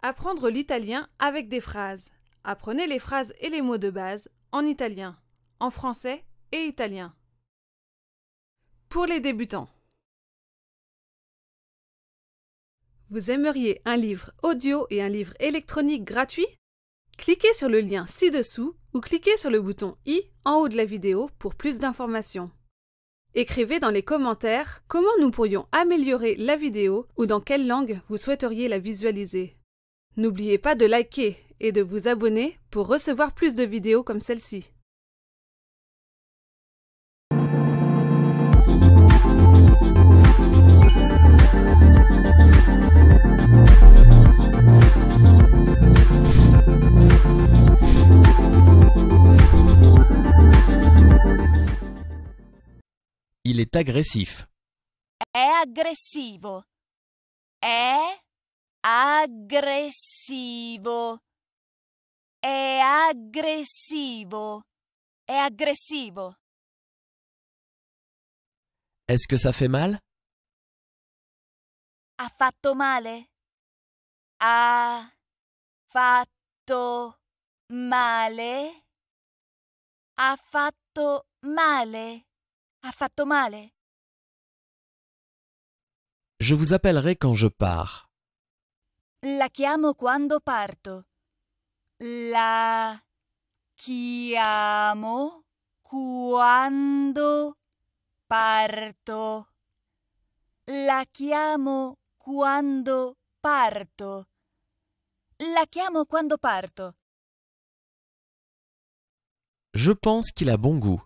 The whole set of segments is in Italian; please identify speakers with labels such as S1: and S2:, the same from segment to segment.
S1: Apprendre l'italien avec des phrases. Apprenez les phrases et les mots de base en italien, en français et italien. Pour les débutants. Vous aimeriez un livre audio et un livre électronique gratuit Cliquez sur le lien ci-dessous ou cliquez sur le bouton i en haut de la vidéo pour plus d'informations. Écrivez dans les commentaires comment nous pourrions améliorer la vidéo ou dans quelle langue vous souhaiteriez la visualiser. N'oubliez pas de liker et de vous abonner pour recevoir plus de vidéos comme celle-ci. Il est agressif
S2: aggressivo. È aggressivo. È aggressivo.
S3: Est-ce que ça fait mal?
S2: Ha fatto male. Ha fatto male. Ha fatto male. Ha fatto male.
S1: Je vous appellerai quand je pars.
S2: La chiamo quando parto. La chiamo quando parto. La chiamo quando parto. La chiamo quando parto.
S1: Je pense qu'il a bon goût.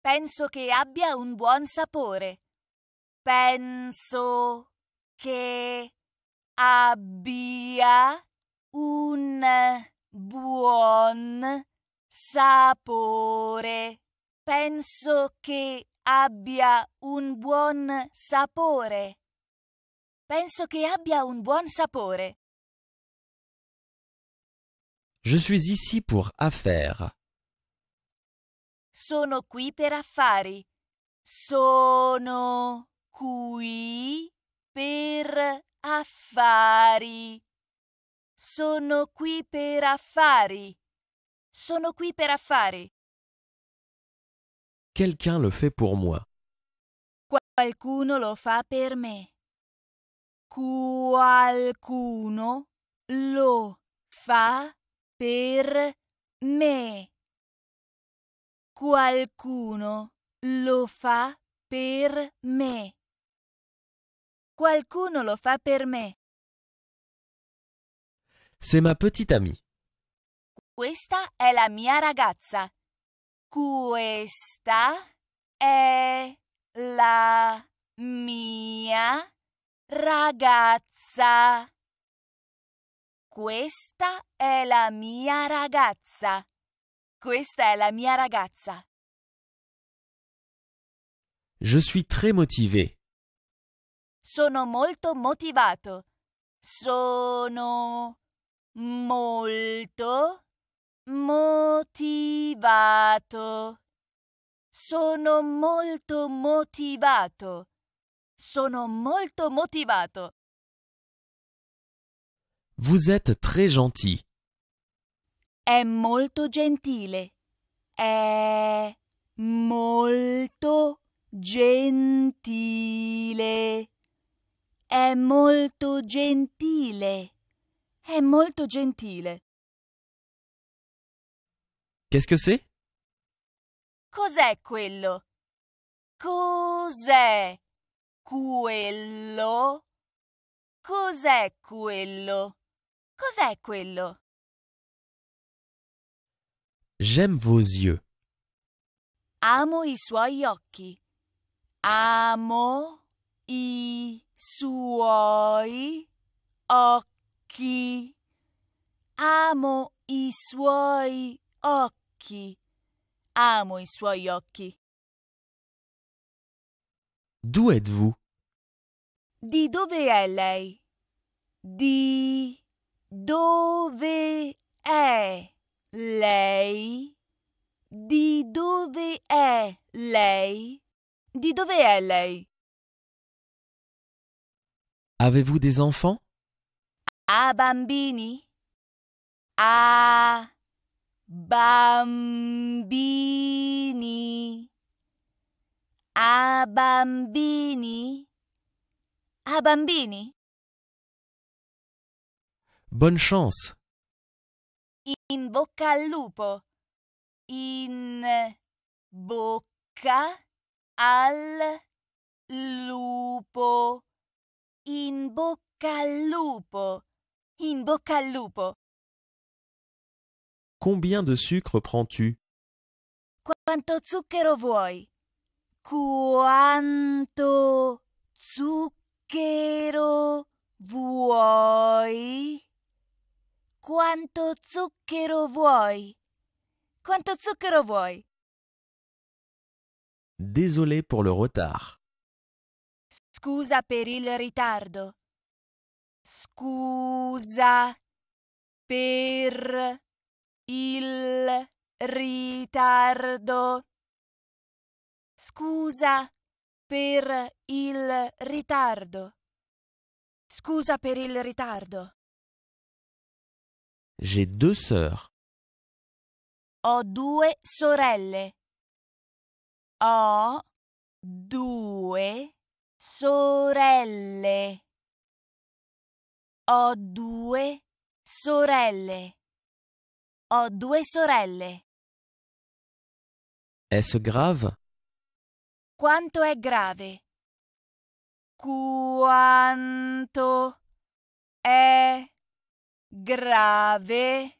S2: Penso che abbia un buon sapore. Penso che abbia un buon sapore. Penso che abbia un buon sapore. Penso che abbia un buon sapore.
S1: Je suis ici pour affaires.
S2: Sono qui per affari. Sono qui per Affari. Sono qui per affari. Sono qui per affari.
S1: Quelqu'un le fait pour moi.
S2: Qualcuno lo fa per me. Qualcuno lo fa per me. Qualcuno lo fa per me. Qualcuno lo fa per me.
S1: C'est ma petite amie.
S2: Questa è la mia ragazza. Questa è la mia ragazza. Questa è la mia ragazza. Questa è la mia ragazza.
S1: Je suis très motivée.
S2: Sono molto motivato. Sono molto motivato. Sono molto motivato. Sono molto motivato.
S1: Vous êtes très gentil.
S2: È molto gentile. È molto gentile. È molto gentile. È molto gentile. Qu'est-ce que c'est? Cos'è quello? Cos'è quello? Cos'è quello? Cos'è quello?
S1: J'aime vos yeux.
S2: Amo i suoi occhi. Amo i suoi occhi. Amo i suoi occhi. Amo i suoi occhi.
S1: D'où êtes-vous?
S2: Di dove è lei? Di dove è lei? Di dove è lei? Di dove è lei?
S1: Avez-vous des enfants
S2: A bambini. A bambini. A bambini. A bambini.
S1: Bonne chance.
S2: In bocca al lupo. In bocca al lupo. In bocca al lupo. In bocca al lupo.
S1: Combien de sucre prends-tu
S2: Quanto zucchero vuoi? Quanto zucchero vuoi? Quanto zucchero vuoi? Quanto zucchero vuoi?
S1: Désolé pour le
S3: retard.
S2: Scusa per il ritardo. Scusa per il ritardo. Scusa per il ritardo. Scusa per il ritardo.
S3: J'ai deux sœurs.
S2: Ho due sorelle. Ho due sorelle. Ho due sorelle. Ho due sorelle.
S1: Est-ce grave?
S2: Quanto è grave? Quanto è grave?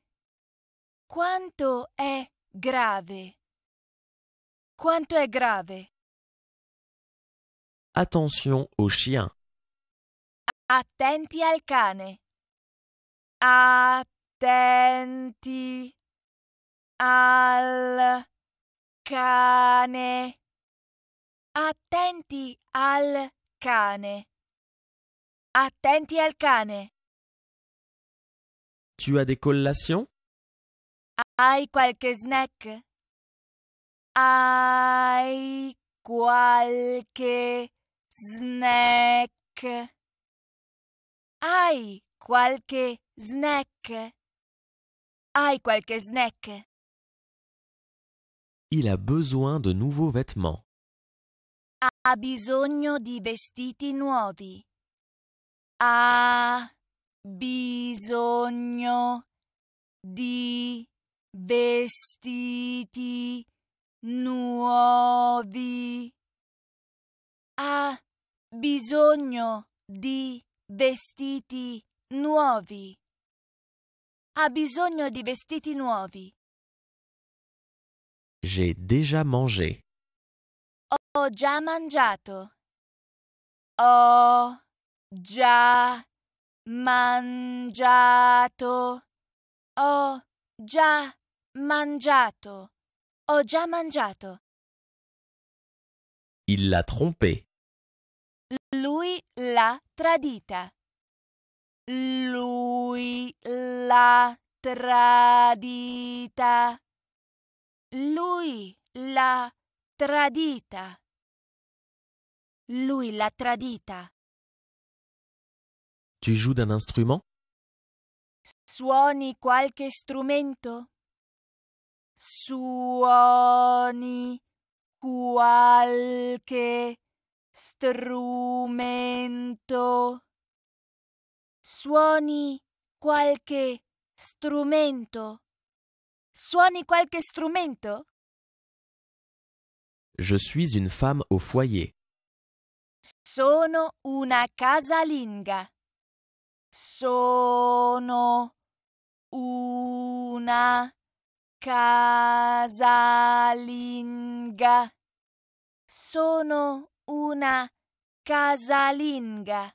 S2: Quanto è grave? Quanto è grave?
S1: Attention au chien.
S2: Attenti al cane. Attenti al cane. Attenti al cane. Attenti al cane.
S1: Tu as des collations
S2: Hai qualche snack Hai qualche snack. Hai qualche snack? Hai qualche snack?
S1: Il a besoin de nouveaux vêtements.
S2: Ha bisogno di vestiti nuovi. Ha bisogno di vestiti nuovi. Ha bisogno di vestiti nuovi. Ha bisogno di vestiti nuovi.
S1: J'ai déjà mangé.
S2: Ho già mangiato. Ho già mangiato. Ho già mangiato. Ho già mangiato.
S3: Il l'a trompée.
S2: Lui l'ha tradita. Lui l'ha tradita. Lui l'ha tradita. Lui l'ha tradita.
S3: Tu joues d'un instrument?
S2: Suoni qualche strumento? Suoni qualche strumento. Suoni qualche strumento. Suoni qualche strumento?
S1: Je suis une femme au foyer.
S2: Sono una casalinga. Sono una casalinga casalinga. Sono una casalinga.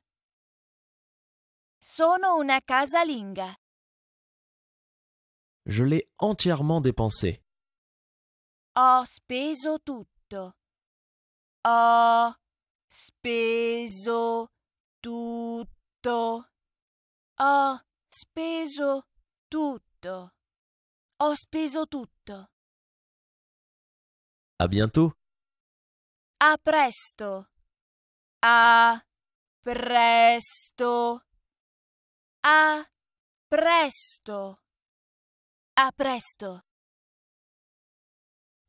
S2: Sono una casalinga.
S1: Je l'ai entièrement dépensé.
S2: Ho speso tutto. Ho speso tutto. Ho speso tutto. Ho speso tutto. À bientôt. A presto. A presto. A presto. A presto.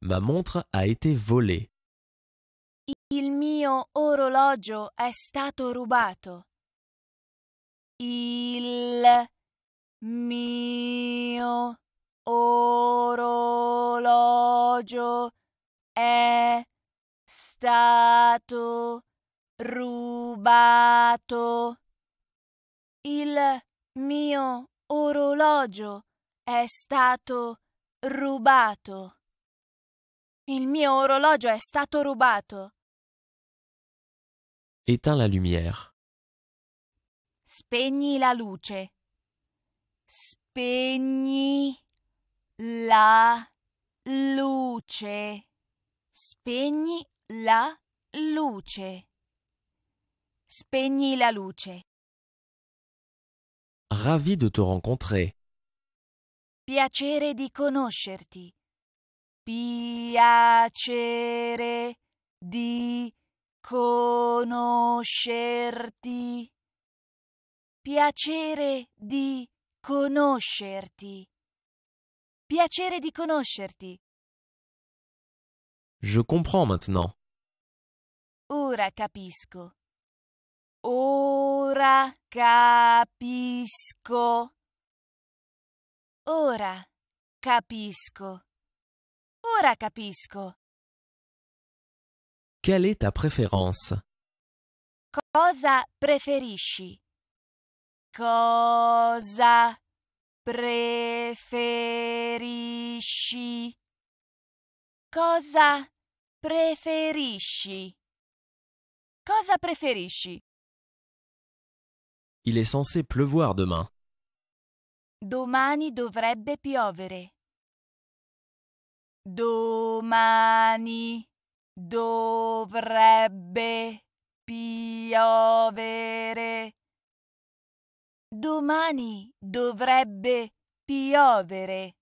S1: Ma montre a été volée.
S2: Il mio orologio è stato rubato. Il mio orologio è stato rubato. Il mio orologio è stato rubato. Il mio orologio è stato rubato.
S1: Éteins la lumière.
S2: Spegni la luce. Spegni la luce. Spegni la luce. Spegni la luce.
S1: Ravi de te rencontrer.
S2: Piacere di conoscerti. Piacere di conoscerti. Piacere di conoscerti. Piacere di conoscerti.
S1: Je comprends maintenant.
S2: Ora capisco. Ora capisco. Ora capisco. Ora capisco.
S1: Quelle est ta préférence?
S2: Cosa preferisci? Cosa preferisci? Cosa preferisci? Cosa preferisci?
S1: Il est censé pleuvoir
S3: demain.
S2: Domani dovrebbe piovere. Domani dovrebbe piovere. Domani dovrebbe piovere.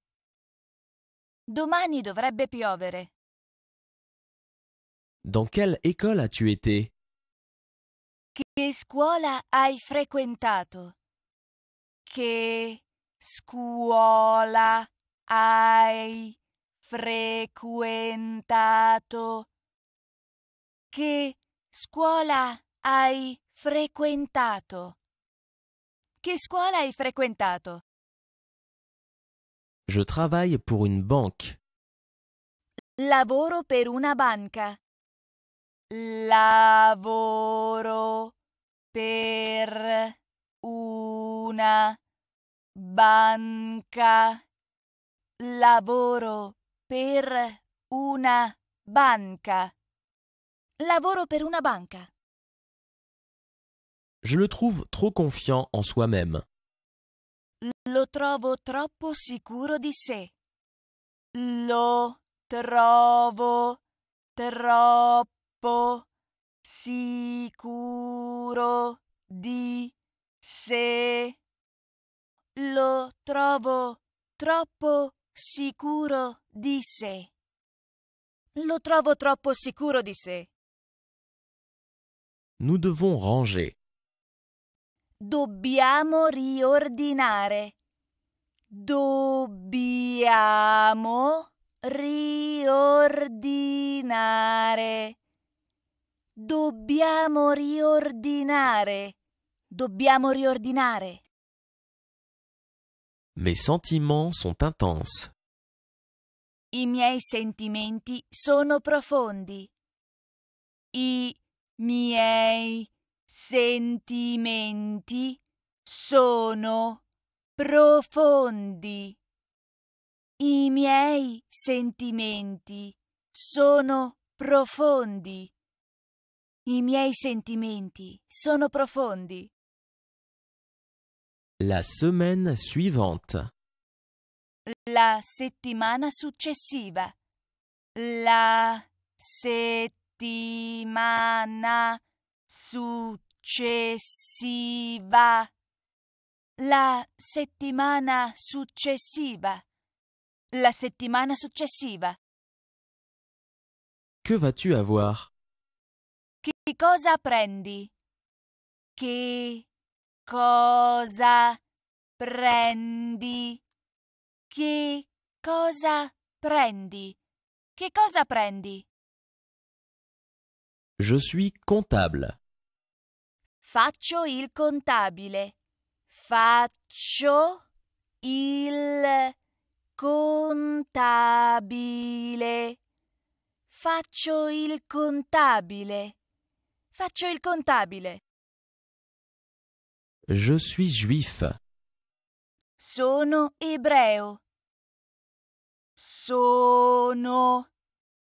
S2: Domani dovrebbe piovere.
S1: Dans quelle école as-tu été
S2: Che scuola hai frequentato? Che scuola hai frequentato? Che scuola hai frequentato? Che scuola hai frequentato?
S1: Je travaille pour une banque.
S2: Lavoro per una banca. Lavoro per una banca. Lavoro per una banca. Lavoro per una banca.
S1: Je le trouve trop confiant en soi-même.
S2: Lo trovo troppo sicuro di sé. Lo trovo troppo sicuro di sé. Lo trovo troppo sicuro di sé. Lo trovo troppo sicuro di sé.
S1: Nous devons ranger.
S2: Dobbiamo riordinare. Dobbiamo riordinare. Dobbiamo riordinare. Dobbiamo riordinare.
S1: Mes sentiments sont intenses.
S2: I miei sentimenti sono profondi. I miei sentimenti sono profondi. I miei sentimenti sono profondi. I miei sentimenti sono profondi.
S1: La semaine suivante.
S2: La settimana successiva. La settimana successiva. La settimana successiva. La settimana successiva.
S1: Que vas-tu avoir?
S2: Che cosa prendi? Che cosa prendi? Che cosa prendi? Che cosa prendi?
S3: Je
S1: suis comptable.
S2: Faccio il contabile. Faccio il contabile. Faccio il contabile. Faccio il contabile.
S1: Je suis juif.
S2: Sono ebreo. Sono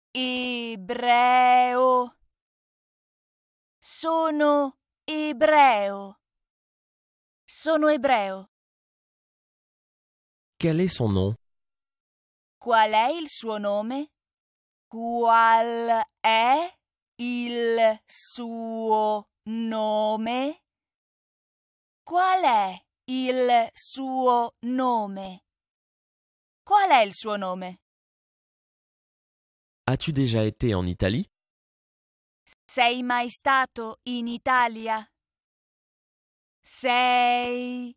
S2: ebreo. Sono ebreo. Sono ebreo.
S1: Quel est son nom?
S2: Qual è il suo nome? Qual è il suo nome? Qual è il suo nome? Qual è il suo nome?
S1: As-tu déjà été en Italie?
S2: Sei mai stato in Italia? Sei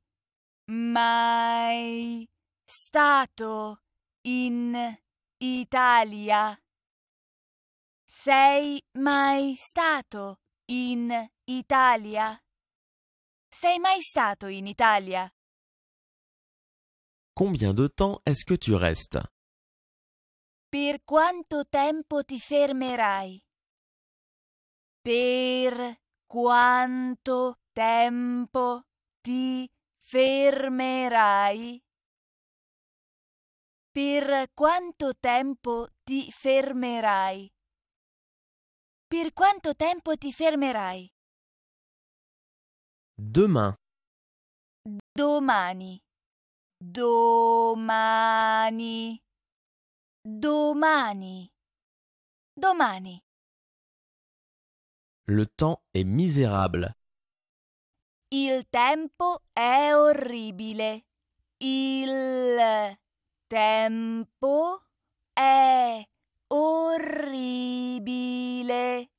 S2: mai stato in Italia? Sei mai stato in Italia? Sei mai stato in Italia?
S1: Combien de temps est-ce que tu restes?
S2: Per quanto tempo ti fermerai? Per quanto tempo ti fermerai? Per quanto tempo ti fermerai? Per quanto tempo ti fermerai? Demain. Domani. Domani. Domani. Domani.
S1: Le temps est misérable.
S2: Il tempo è orribile. Il tempo è orribile.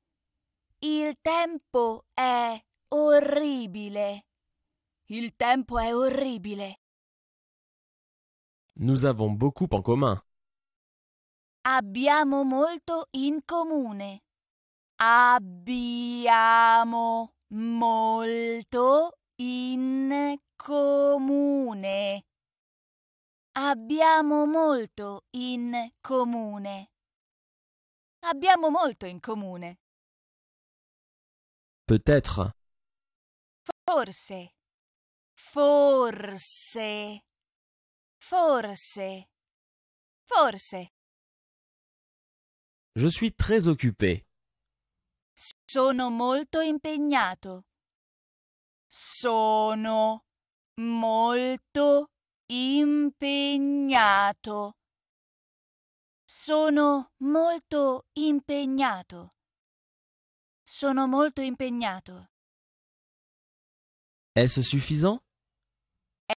S2: Il tempo è orribile. Il tempo è orribile.
S1: Nous avons beaucoup en commun.
S2: Abbiamo molto in comune. Abbiamo molto in comune. Abbiamo molto in comune. Abbiamo molto in comune.
S3: Peut-être.
S2: Forse. Forse. Forse. Forse.
S1: Je suis très occupé.
S2: Sono molto impegnato. Sono molto impegnato. Sono molto impegnato. Sono molto impegnato.
S1: Est-ce suffisant?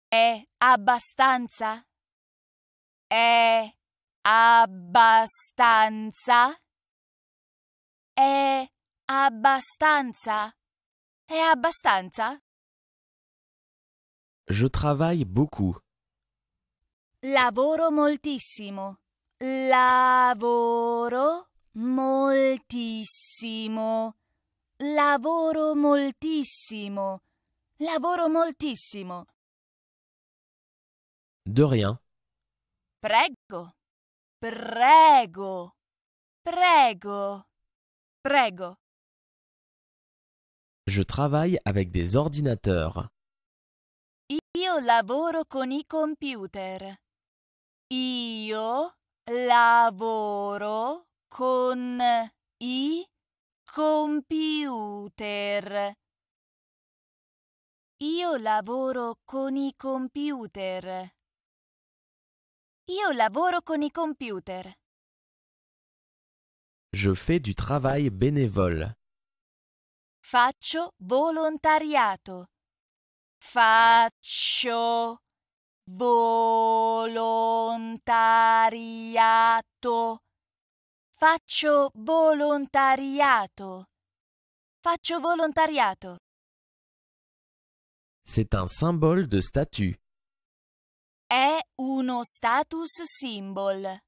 S2: È abbastanza? È abbastanza? È Abbastanza. È abbastanza?
S1: Je travaille beaucoup.
S2: Lavoro moltissimo. Lavoro moltissimo. Lavoro moltissimo. Lavoro moltissimo. De rien. Prego. Prego. Prego. Prego.
S1: Je travaille avec des ordinateurs.
S2: Io lavoro con i computer. Io lavoro con i computer. Io lavoro con i computer. Io lavoro con i computer.
S1: Je fais du travail bénévole.
S2: Faccio volontariato. Faccio volontariato. Faccio volontariato. Faccio volontariato.
S1: C'est un symbole de statut.
S2: È uno status symbol.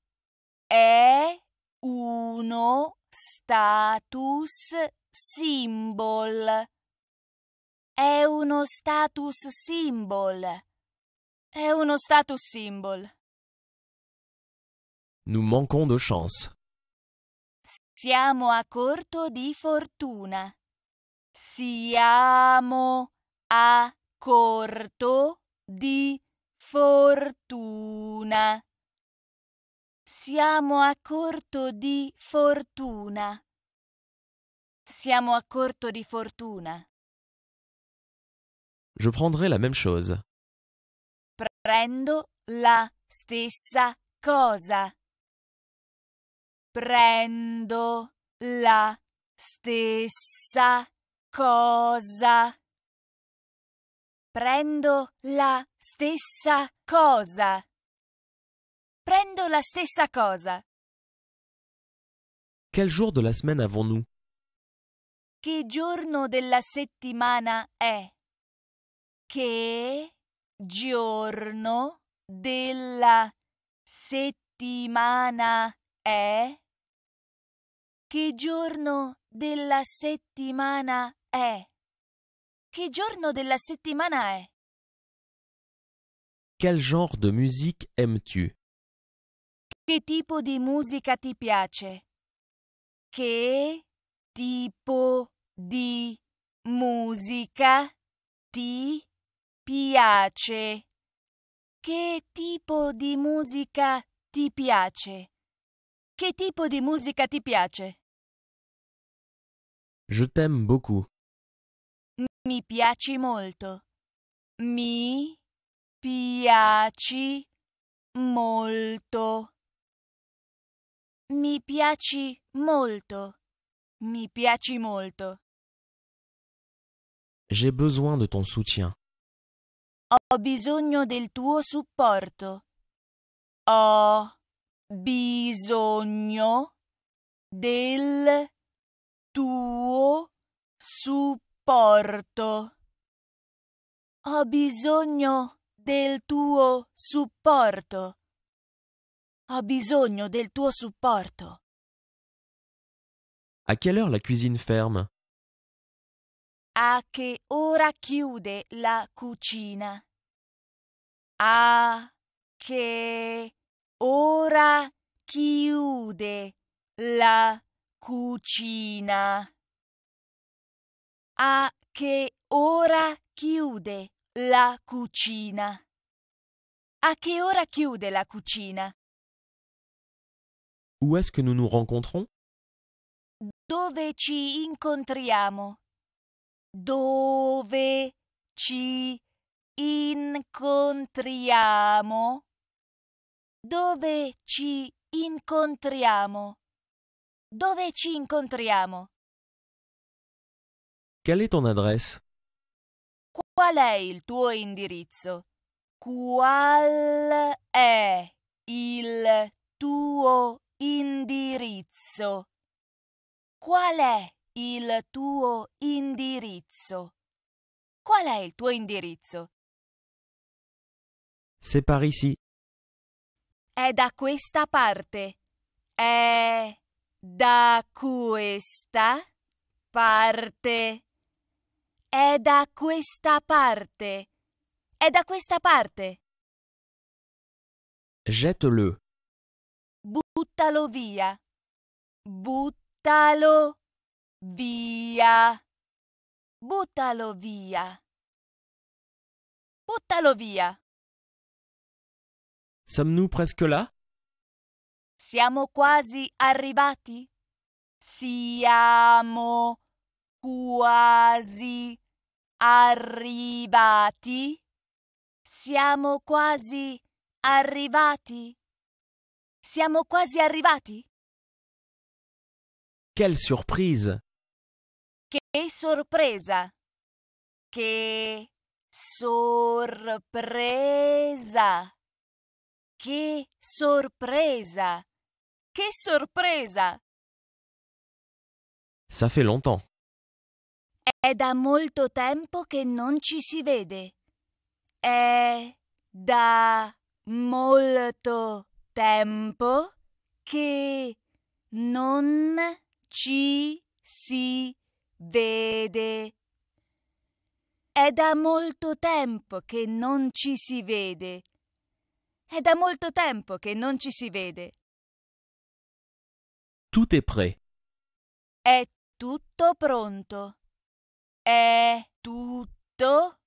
S2: È uno status symbol. È uno status symbol. È uno status symbol.
S3: Nous
S1: manquons de chance.
S2: Siamo a corto di fortuna. Siamo a corto di fortuna. Siamo a corto di fortuna. Siamo a corto di fortuna.
S1: Je prendrai la même chose.
S2: Prendo la stessa cosa. Prendo la stessa cosa. Prendo la stessa cosa. Prendo la stessa cosa.
S1: Quel jour de la semaine avons-nous
S2: che giorno della settimana è? Che giorno della settimana è? Che giorno della settimana è? Che giorno della settimana è?
S1: Quel genre de musique aimes-tu?
S2: Che tipo di musica ti piace? Che tipo di musica ti piace? Che tipo di musica ti piace? Che tipo di musica ti piace?
S3: Je
S1: t'aime beaucoup.
S2: Mi piaci molto. Mi piaci molto. Mi piaci molto. Mi piaci molto.
S1: J'ai besoin de ton soutien.
S2: Ho bisogno del tuo supporto. Ho bisogno del tuo supporto. Ho bisogno del tuo supporto. a bisogno del tuo supporto.
S1: À quelle heure la cuisine ferme
S2: A che ora chiude la cucina? A che ora chiude la cucina? A che ora chiude la cucina? A che ora chiude la cucina?
S1: Où est-ce que nous nous rencontrons?
S2: Dove ci incontriamo? Dove ci incontriamo? Dove ci incontriamo? Dove ci incontriamo?
S1: Quelle è ton adresse?
S2: Qual è il tuo indirizzo? Qual è il tuo indirizzo? Qual è il tuo indirizzo. Qual è il tuo indirizzo?
S1: C'est par ici.
S2: È da questa parte. È da questa parte. È da questa parte. È da questa parte.
S1: Jette-le.
S2: Buttalo via. Buttalo Via. Buttalo via. Buttalo via.
S1: Sommes-nous presque là?
S2: Siamo quasi arrivati. Siamo quasi arrivati. Siamo quasi arrivati. Siamo quasi arrivati.
S1: Quelle surprise
S2: che sorpresa! Che sorpresa! Che sorpresa! Che sorpresa!
S1: Ça fait longtemps.
S2: È da molto tempo che non ci si vede. È da molto tempo che non ci si vede. È da molto tempo che non ci si vede. È da molto tempo che non ci si vede.
S1: Tout est prêt.
S2: È tutto pronto. È tutto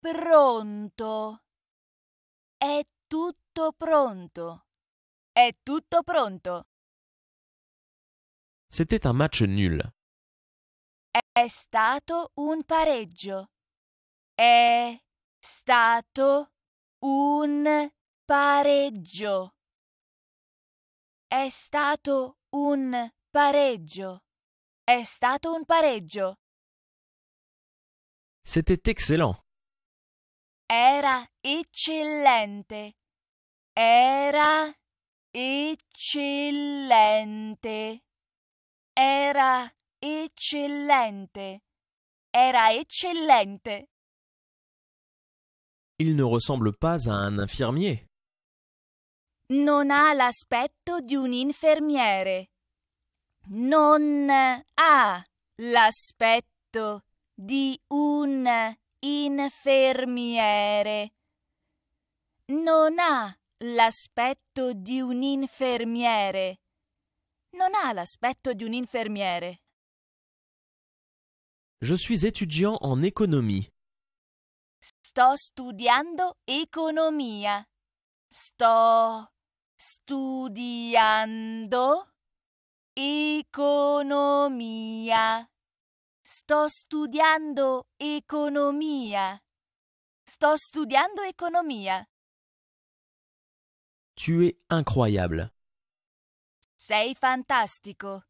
S2: pronto. È tutto pronto. È tutto pronto.
S1: C'était un match nul.
S2: È stato un pareggio. È stato un pareggio. È stato un pareggio. È stato un pareggio.
S1: C'était excellent.
S2: Era eccellente. Era eccellente. Era eccellente. Era eccellente.
S3: Il ne
S1: ressemble pas à un infirmier.
S2: Non ha l'aspetto di un infermiere. Non ha l'aspetto di un infermiere. Non ha l'aspetto di un infermiere. Non ha l'aspetto di un infermiere.
S1: Je suis étudiant en économie.
S2: Sto studiando economia. Sto studiando economia. Sto studiando economia. Sto studiando economia.
S1: Tu es incroyable.
S2: Sei fantastico.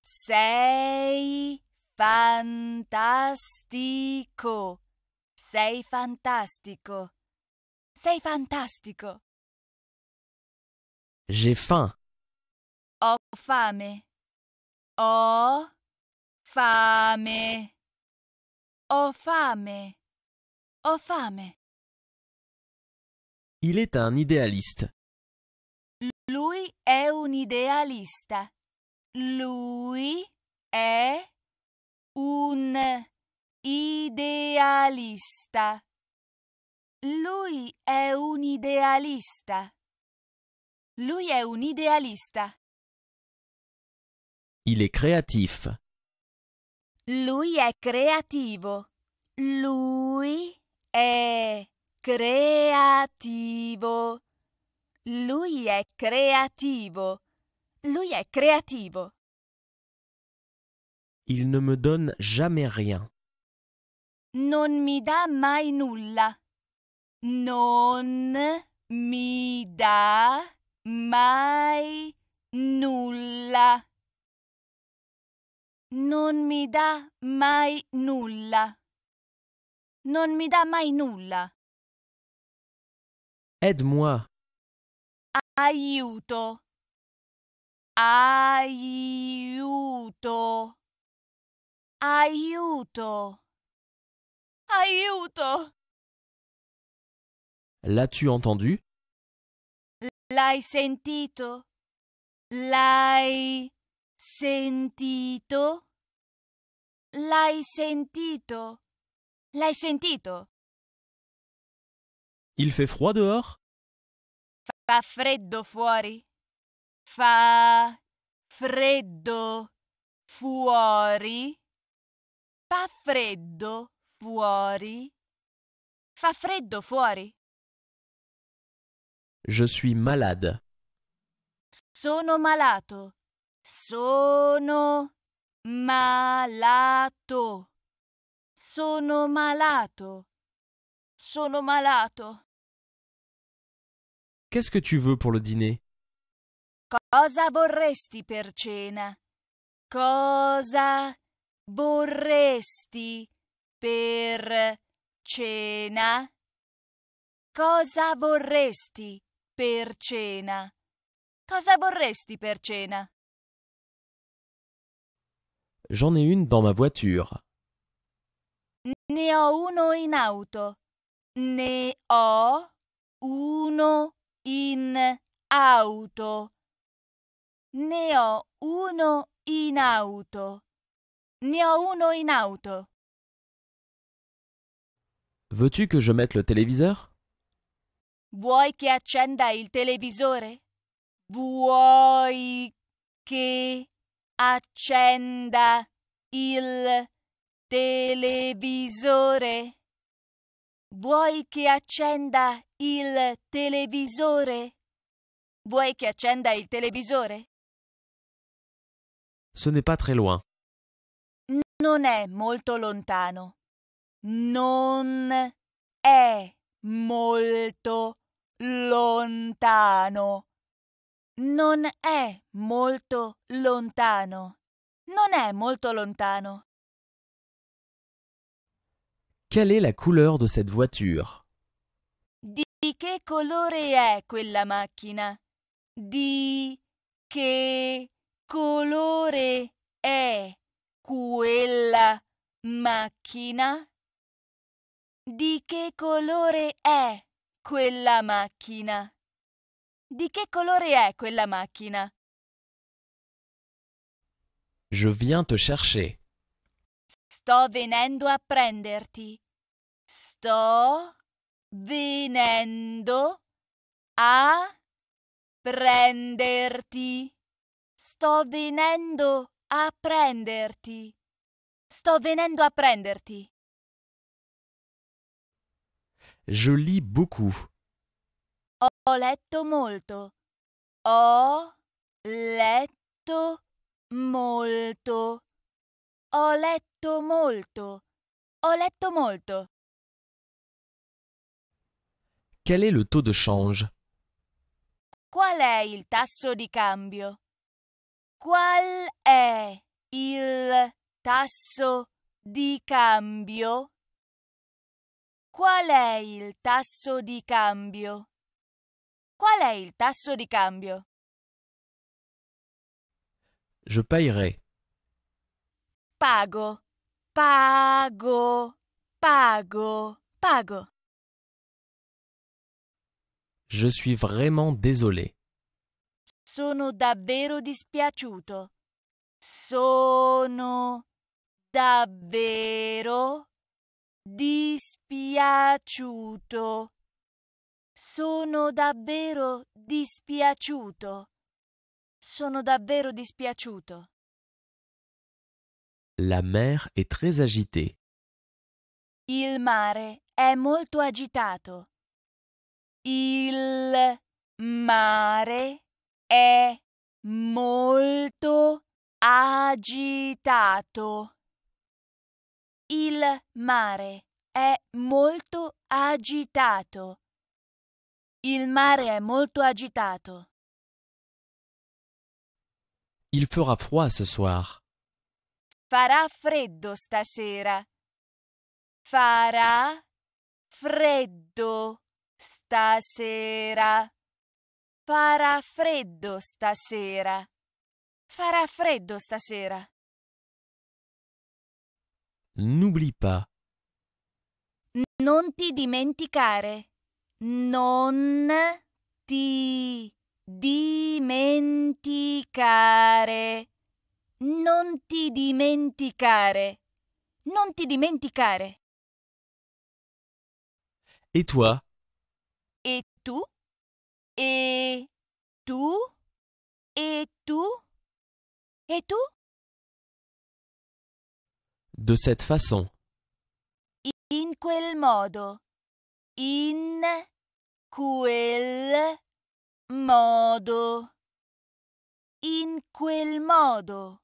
S2: Sei Fantastico. Sei fantastico. Sei fantastico.
S3: J'ai faim.
S2: Ho fame. Ho fame. Ho fame. Ho fame.
S1: Il est un idéaliste.
S2: Lui è un idealista. Lui è un idealista. Lui è un idealista. Lui è un idealista.
S1: Il est créatif.
S2: Lui è creativo. Lui è creativo. Lui è creativo. Lui è creativo.
S1: Il ne me donne jamais rien.
S2: Non mi da mai nulla. Non mi da mai nulla. Non mi da mai nulla. Non mi mai nulla.
S1: Aide-moi.
S2: Aiuto. Aiuto. Aiuto. Aiuto.
S1: L'as-tu entendu?
S2: L'hai sentito? L'hai sentito? L'hai sentito? L'hai sentito?
S1: Il fait froid dehors?
S2: Fa freddo fuori. Fa freddo fuori. Fa freddo fuori? Fa freddo fuori?
S1: Je suis malade.
S2: Sono malato. Sono malato. Sono malato. Sono malato.
S1: Qu'est-ce que tu veux pour le dîner?
S2: Cosa vorresti per cena? Cosa vorresti per cena? Cosa vorresti per cena? Cosa vorresti per cena?
S1: J'en ai une dans ma voiture.
S2: Ne ho uno in auto. Ne ho uno in auto. Ne ho uno in auto. Ne ho uno in auto.
S1: Veux-tu que je mette le téléviseur
S2: Vuoi che accenda il televisore? Vuoi che accenda il televisore? Vuoi che accenda il televisore? Vuoi che accenda il televisore?
S1: Ce n'est pas très loin.
S2: Non è molto lontano. Non è molto lontano. Non è molto lontano. Non è molto lontano.
S1: Qual è la couleur de cette voiture?
S2: Di che colore è quella macchina? Di che colore è quella macchina? Di che colore è quella macchina? Di che colore è quella macchina?
S1: Je viens te chercher.
S2: Sto venendo a prenderti. Sto venendo a prenderti. Sto venendo a prenderti. Sto venendo a prenderti.
S1: Je lis beaucoup.
S2: Ho letto molto. Ho letto molto. Ho letto molto. Ho letto molto.
S1: Quel è il taux de change?
S2: Qual è il tasso di cambio? Qual est il tasso di cambio? Qual est il tasso di cambio? Qual est il tasso di cambio?
S1: Je paierai.
S2: Pago, pago, pago, pago.
S1: Je suis vraiment désolé.
S2: Sono davvero dispiaciuto. Sono davvero dispiaciuto. Sono davvero dispiaciuto. Sono davvero dispiaciuto.
S1: La mer est très agitée.
S2: Il mare è molto agitato. Il mare è molto agitato. Il mare è molto agitato. Il mare è molto agitato.
S1: Il fera froid ce soir.
S2: Farà freddo stasera. Farà freddo stasera. Farà freddo stasera. Farà freddo stasera.
S1: N'oublie pas.
S2: Non ti dimenticare. Non ti dimenticare. Non ti dimenticare. Non ti dimenticare. Et toi? E tu? Et tout Et tout Et tout
S3: De cette
S1: façon.
S2: In quel modo. In quel modo. In quel modo.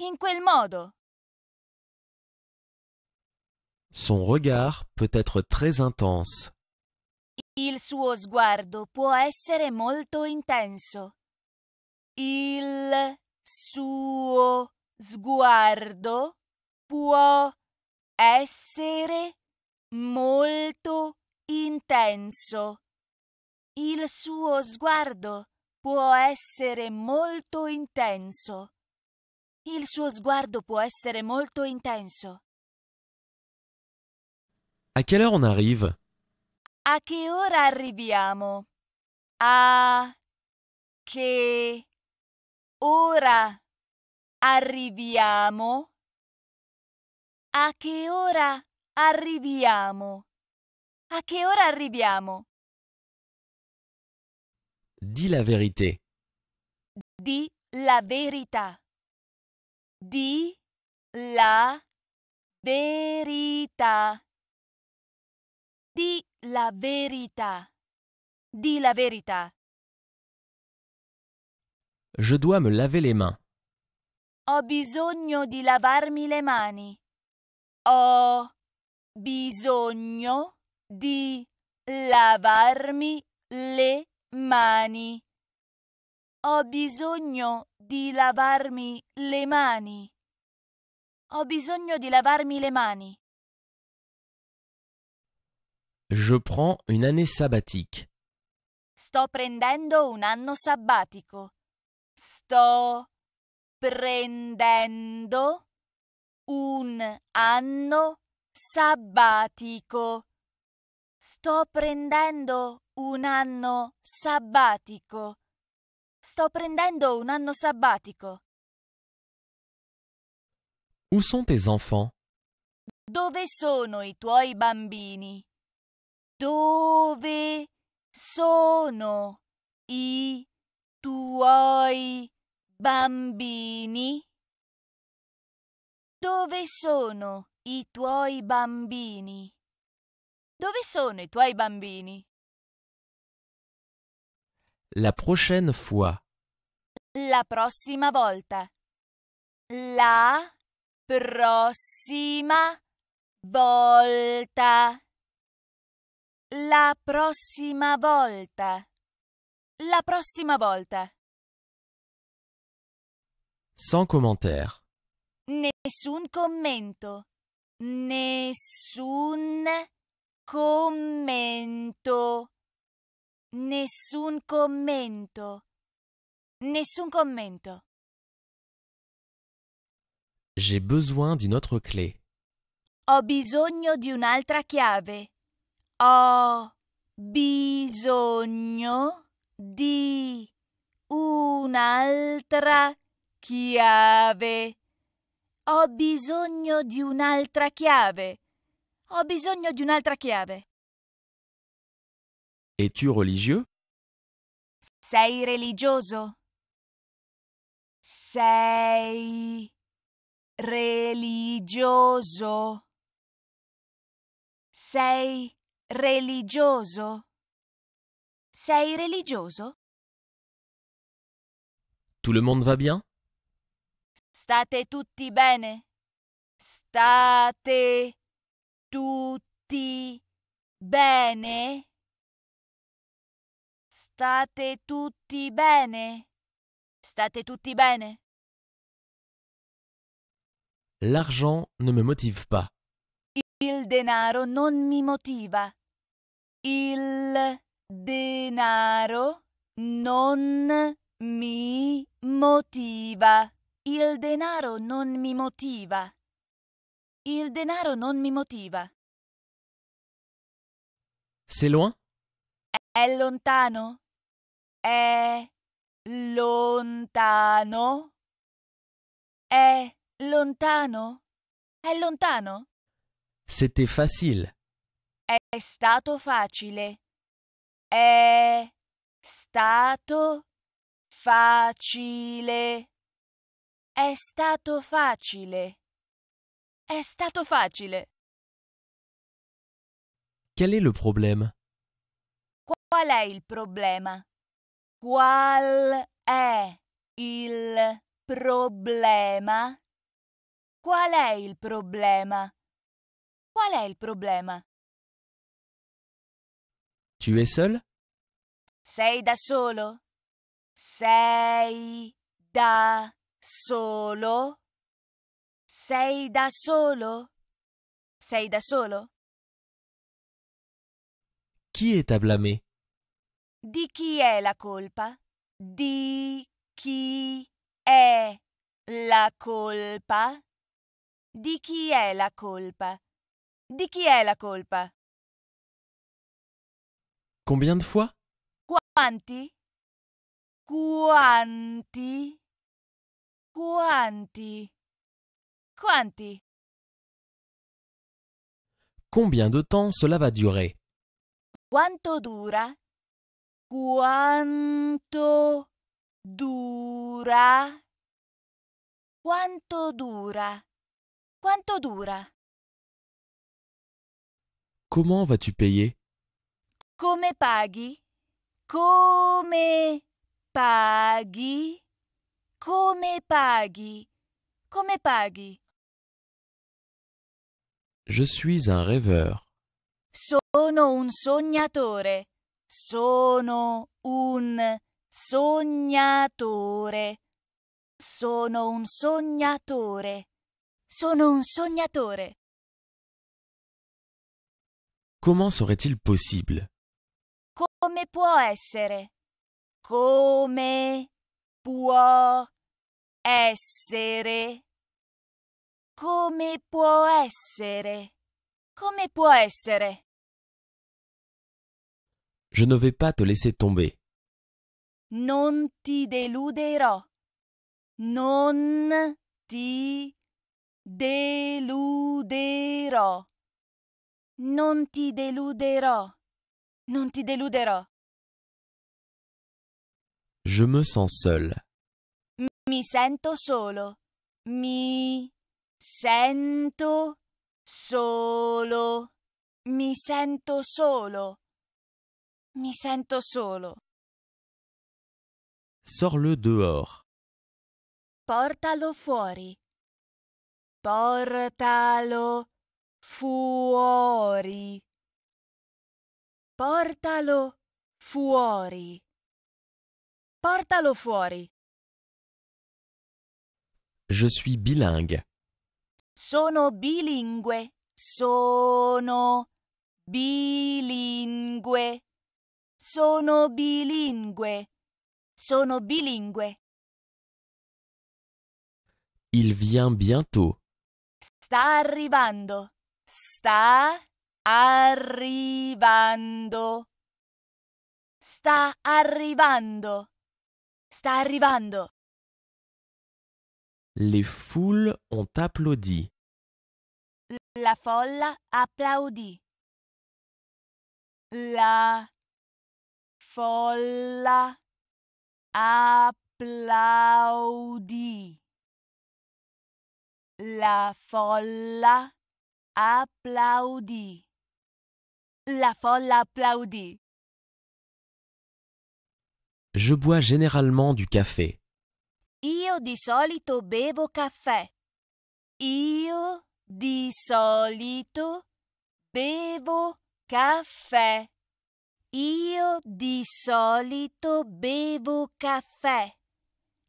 S2: In quel modo.
S1: Son regard peut être très intense.
S2: Il suo sguardo può essere molto intenso. Il suo sguardo può essere molto intenso. Il suo sguardo può essere molto intenso. Il suo sguardo può essere molto intenso.
S1: A quelle heure on arrive
S2: a che ora arriviamo? A che ora arriviamo? A che ora arriviamo? A che ora arriviamo?
S1: Di la verità.
S2: Di la verità. Di la verità. Di la verità. Di la verità.
S3: Je
S1: dois me laver les mains.
S2: Ho bisogno di lavarmi le mani. Ho bisogno di lavarmi le mani. Ho bisogno di lavarmi le mani. Ho bisogno di lavarmi le mani.
S1: Je prends une année sabbatique.
S2: Sto prendendo un anno sabbatico. Sto prendendo un anno sabbatico. Sto prendendo un anno sabbatico. Sto prendendo un anno sabbatico.
S1: Où sont tes enfants?
S2: Dove sono i tuoi bambini? Dove sono i tuoi bambini? Dove sono i tuoi bambini? Dove sono i tuoi bambini?
S1: La prochaine fois.
S2: La prossima volta. La prossima volta. La prossima volta. La prossima volta.
S1: Sans commentaire.
S2: Nessun commento. Nessun commento. Nessun commento. Nessun commento.
S1: J'ai besoin d'une autre clé.
S2: Ho bisogno di un'altra chiave. Ho bisogno di un'altra chiave. Ho bisogno di un'altra chiave. Ho bisogno di un'altra chiave.
S1: Es-tu religieux?
S2: Sei religioso? Sei religioso? Sei religioso? Sei religioso?
S3: Tout
S1: le monde va bien?
S2: State tutti bene? State tutti bene? State tutti bene? State tutti bene?
S3: L'argent ne me motive pas.
S2: Il denaro non mi motiva. Il denaro non mi motiva. Il denaro non mi motiva. Il denaro non mi motiva. C'est loin? È lontano? È lontano? È lontano? È lontano?
S1: C'était facile.
S2: È stato facile. È stato facile. È stato facile. È stato facile.
S1: Quel est le problème
S2: Qual è il problema? Qual è il problema? Qual è il problema? Qual è il problema?
S3: Tu
S1: es seul?
S2: Sei da solo? Sei da solo? Sei da solo? Sei da solo?
S1: Chi est à blâmer?
S2: Di chi è la colpa? Di chi è la colpa? Di chi è la colpa? Di chi è la colpa? Combien de fois Quanti Quanti Quanti Quanti
S1: Combien de temps cela va durer
S2: Quanto dura Quanto dura Quanto dura Quanto dura
S1: Comment vas-tu payer
S2: Come paghi? Come paghi? Come paghi? Come paghi?
S1: Je suis un rêveur.
S2: Sono un sognatore. Sono un sognatore. Sono un sognatore. Sono un sognatore.
S1: Comment serait-il possible
S2: come può essere? Come può essere? Come può essere? Come può essere?
S1: Je ne vais pas te laisser tomber.
S2: Non ti deluderò. Non ti deluderò. Non ti deluderò. Non ti deluderò.
S1: Je me sens seul.
S2: Mi sento solo. Mi sento solo. Mi sento solo. Mi sento solo.
S1: Sors-le dehors.
S2: Portalo fuori. Portalo fuori. Portalo fuori. Portalo fuori.
S1: Je suis bilingue.
S2: Sono bilingue. Sono bilingue. Sono bilingue. Sono bilingue.
S1: Il vient bientôt.
S2: Sta arrivando. Sta arrivando arrivando. Sta arrivando. Sta arrivando.
S1: Les foules ont applaudi.
S2: La folla applaudì. La folla applaudì. La folla applaudì. La folle applaudit.
S1: Je bois généralement du café.
S2: Io di solito bevo caffè. Io di solito bevo caffè. Io di solito bevo caffè.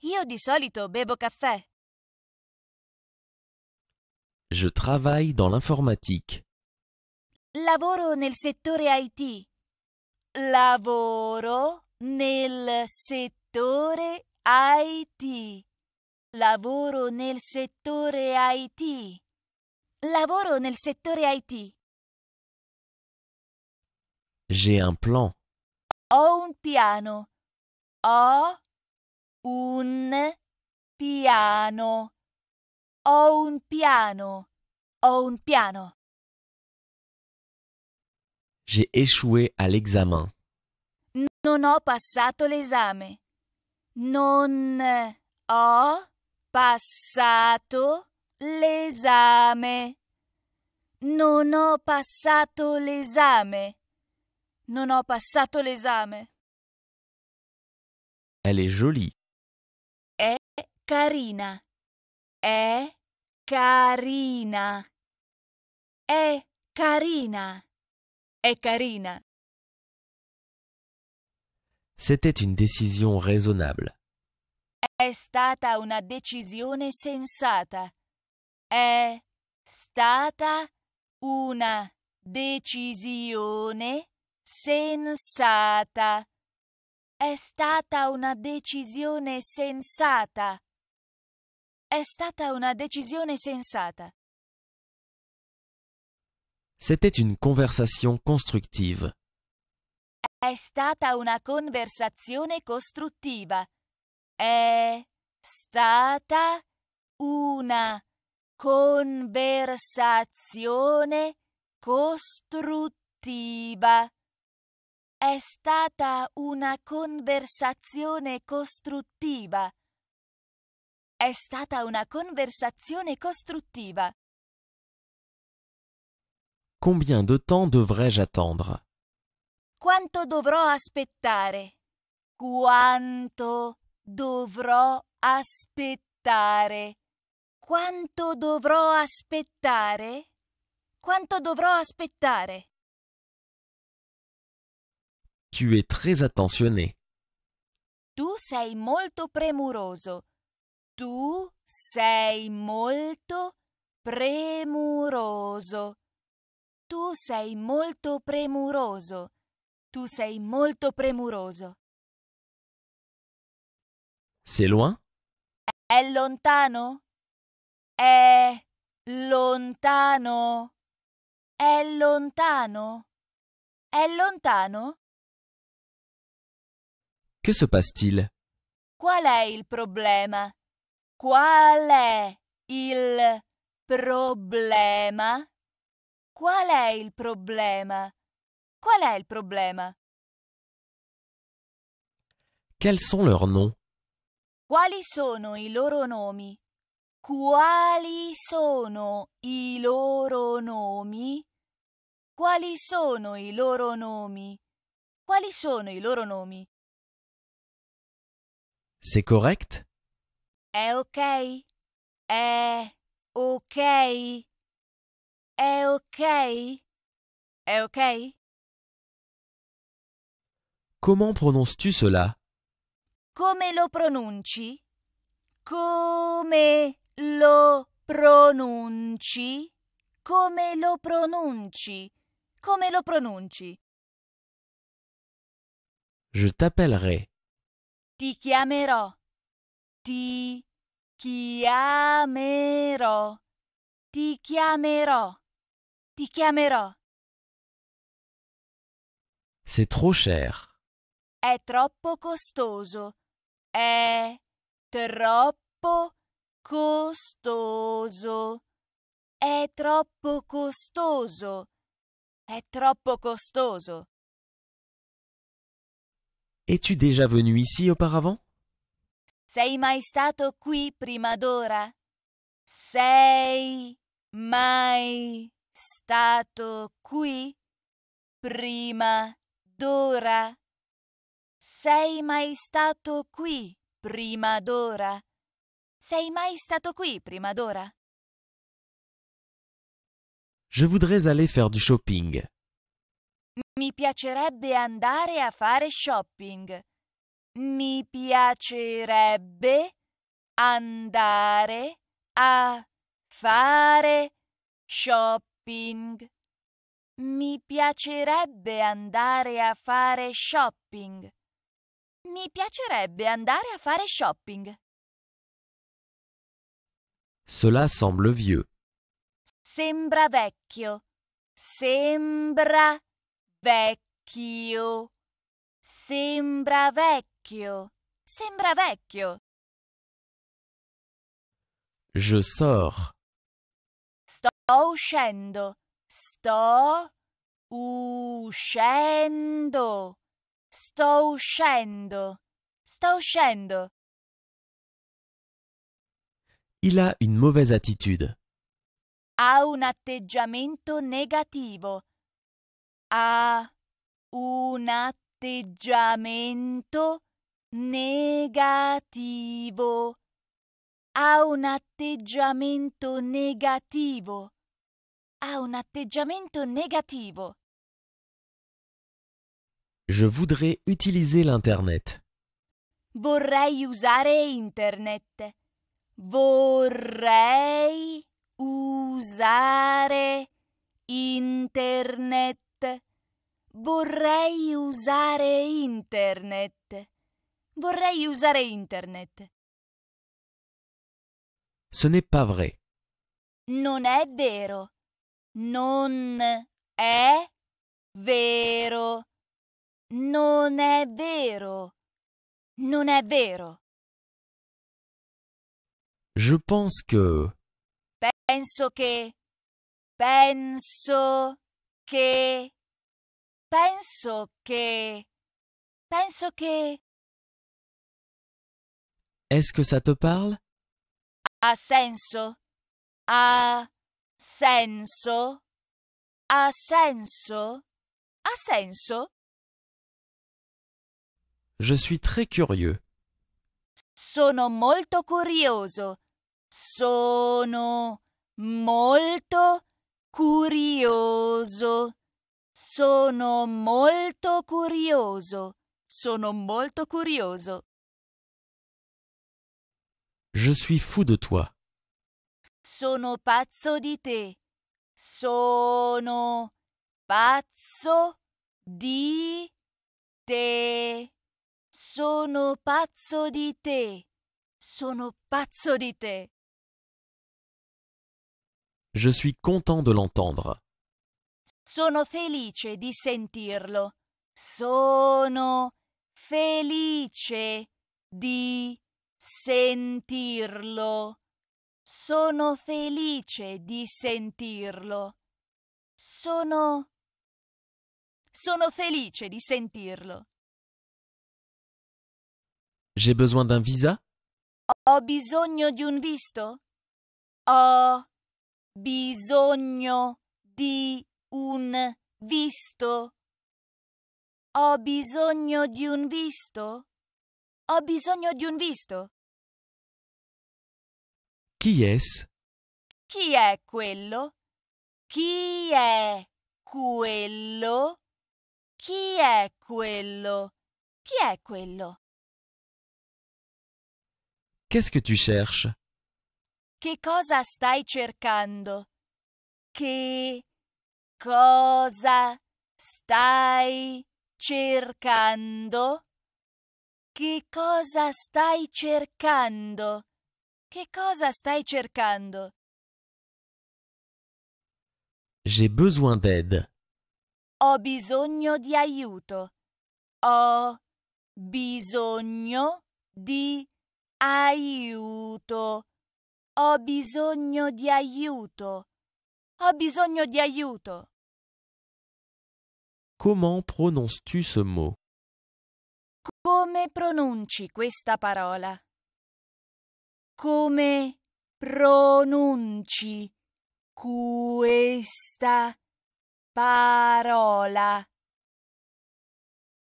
S2: Io di solito bevo caffè.
S1: Je travaille dans l'informatique.
S2: Lavoro nel settore IT. Lavoro nel settore IT. Lavoro nel settore IT. Lavoro nel settore IT.
S1: J'ai un plan.
S2: Ho un piano. Ho un piano. Ho un piano. Ho un piano.
S1: J'ai échoué à l'examen.
S2: Non ho passato l'esame. Non ho passato l'esame. Non ho passato l'esame. Non ho passato l'esame.
S1: Elle est jolie.
S2: È carina. È carina. È carina. È carina.
S1: C'était une décision raisonnable.
S2: È stata una decisione sensata. È stata una decisione sensata. È stata una decisione sensata. È stata una decisione sensata.
S1: C'était une conversation constructive.
S2: È stata una conversazione costruttiva. È stata una conversazione costruttiva. È stata una conversazione costruttiva. È stata una conversazione costruttiva.
S1: Combien de temps devrais-je attendre
S2: Quanto dovrò aspettare? Quanto dovrò aspettare? Quanto dovrò aspettare? Quanto dovrò aspettare?
S1: Tu es très attentionné.
S2: Tu sei molto premuroso. Tu sei molto premuroso. Tu sei molto premuroso. Tu sei molto premuroso. C'est loin? È lontano? È lontano? È lontano? È lontano?
S1: Che se passe-t-il?
S2: Qual è il problema? Qual è il problema? Qual è il problema? Qual è il problema?
S1: Quels sont leurs noms?
S2: Quali sono i loro nomi? Quali sono i loro nomi? Quali sono i loro nomi? Quali sono i loro nomi?
S1: C'est correct?
S2: È ok? È ok? È ok È ok
S1: Comment prononces-tu cela
S2: Come lo pronunci? Come lo pronunci? Come lo pronunci? Come lo pronunci?
S3: Je t'appellerai.
S2: Ti chiamerò. Ti chiamerò. Ti chiamerò. Ti chiamerò.
S1: C'est trop cher.
S2: È troppo costoso. È troppo costoso. È troppo costoso. È troppo costoso.
S1: Es-tu déjà venu ici auparavant?
S2: Sei mai stato qui prima d'ora? Sei mai stato qui prima d'ora? Sei mai stato qui prima d'ora? Sei mai stato qui prima d'ora?
S1: Je voudrais aller faire du shopping.
S2: Mi piacerebbe andare a fare shopping. Mi piacerebbe andare a fare shopping shopping. Mi piacerebbe andare a fare shopping. Mi piacerebbe andare a fare shopping.
S1: Cela semble vieux.
S2: Sembra vecchio. Sembra vecchio. Sembra vecchio. Sembra vecchio.
S3: Je sors.
S2: Sto uscendo. Sto uscendo. Sto uscendo. Sto uscendo.
S1: Il a une mauvaise attitude.
S2: Ha un atteggiamento negativo. Ha un atteggiamento negativo. Ha un atteggiamento negativo ha un atteggiamento negativo.
S3: Je
S1: voudrais utiliser l'Internet.
S2: Vorrei usare Internet. Vorrei usare Internet. Vorrei usare Internet. Vorrei usare Internet.
S1: Ce n'est pas vrai.
S2: Non è vero. Non è vero. Non è vero. Non è vero.
S1: Je pense que.
S2: Penso che. Penso che. Penso che. Penso che.
S1: Est-ce que ça te parle?
S2: Ha senso. Ha senso, ha senso, ha senso.
S1: Je suis très curieux.
S2: Sono molto curioso. Sono molto curioso. Sono molto curioso. Sono molto curioso.
S1: Je suis fou de toi.
S2: Sono pazzo di te. Sono pazzo di te. Sono pazzo di te. Sono pazzo di te.
S1: Je suis content de l'entendre.
S2: Sono felice di sentirlo. Sono felice di sentirlo. Sono felice di sentirlo. Sono... Sono felice di sentirlo.
S1: J'ai besoin d'un visa?
S2: Ho bisogno di un visto? Ho bisogno di un visto. Ho bisogno di un visto? Ho bisogno di un visto.
S1: Chi es?
S2: Chi è quello? Chi è quello? Chi è quello? Chi è quello?
S1: Qu'est-ce que tu cherches?
S2: Che cosa stai cercando? Che cosa stai cercando? Che cosa stai cercando? Che cosa stai cercando?
S1: J'ai besoin d'aide.
S2: Ho bisogno di aiuto. Ho bisogno di aiuto. Ho bisogno di aiuto. Ho bisogno di aiuto.
S1: Comment prononces-tu ce mot?
S2: Come pronunci questa parola? come pronunci questa parola?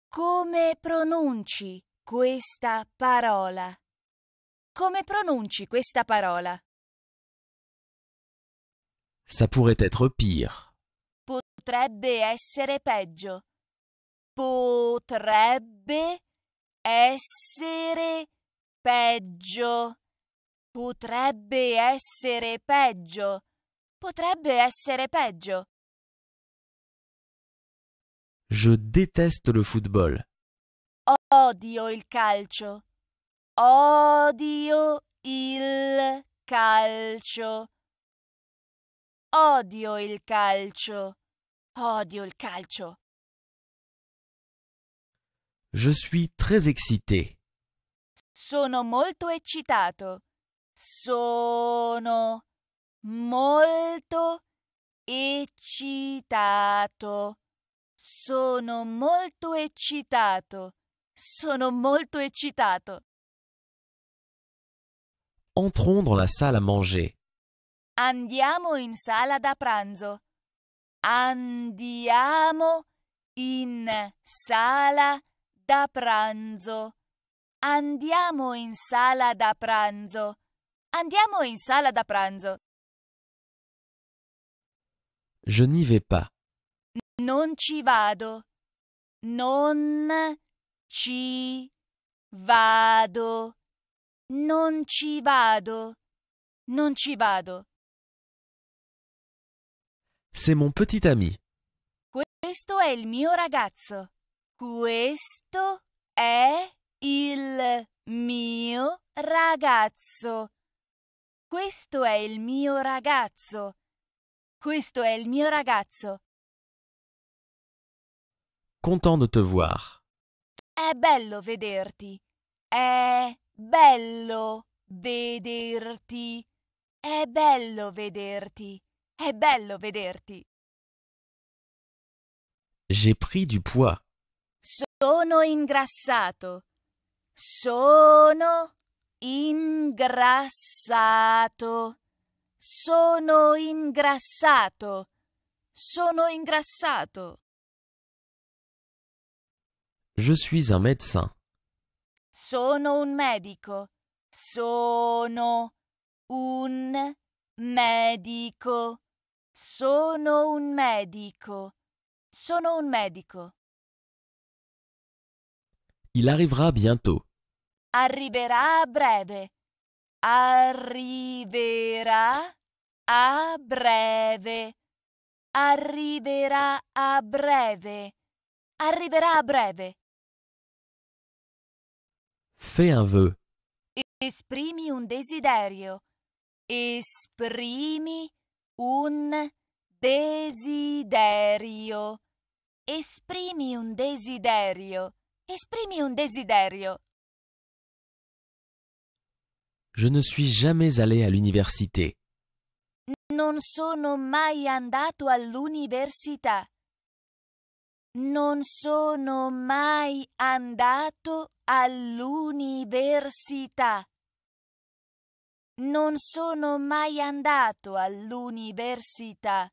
S2: Come pronunci questa parola? Come pronunci questa parola?
S1: Ça pourrait être pire.
S2: Potrebbe essere peggio. Potrebbe essere peggio. Potrebbe essere peggio. Potrebbe essere peggio.
S1: Je déteste le football.
S2: Odio il calcio. Odio il calcio. Odio il calcio. Odio il calcio.
S1: Je suis très excité.
S2: Sono molto eccitato. Sono molto eccitato. Sono molto eccitato. Sono molto eccitato.
S1: Entrons dans la salle à manger.
S2: Andiamo in sala da pranzo. Andiamo in sala da pranzo. Andiamo in sala da pranzo. Andiamo in sala da pranzo.
S1: Je n'y vais pas.
S2: Non ci vado. Non ci vado. Non ci vado. Non ci vado.
S1: C'est mon petit ami.
S2: Questo è il mio ragazzo. Questo è il mio ragazzo. Questo è il mio ragazzo. Questo è il mio ragazzo.
S1: Content de te voir.
S2: È bello vederti. È bello vederti. È bello vederti. È bello vederti.
S1: J'ai pris du poids.
S2: Sono ingrassato. Sono Ingrassato. Sono ingrassato. Sono ingrassato.
S3: Je
S1: suis un médecin.
S2: Sono un medico. Sono un medico. Sono un medico. Sono un medico.
S1: Il arrivera bientôt.
S2: Arriverà a breve. Arriverà a breve. Arriverà a breve. Arriverà a breve.
S1: Fais un vœu.
S2: Esprimi un desiderio. Esprimi un desiderio. Esprimi un desiderio. Esprimi un desiderio.
S1: Je ne suis jamais allé à l'université.
S2: Non sono mai andato all'università. Non sono mai andato all'università. Non sono mai andato all'università.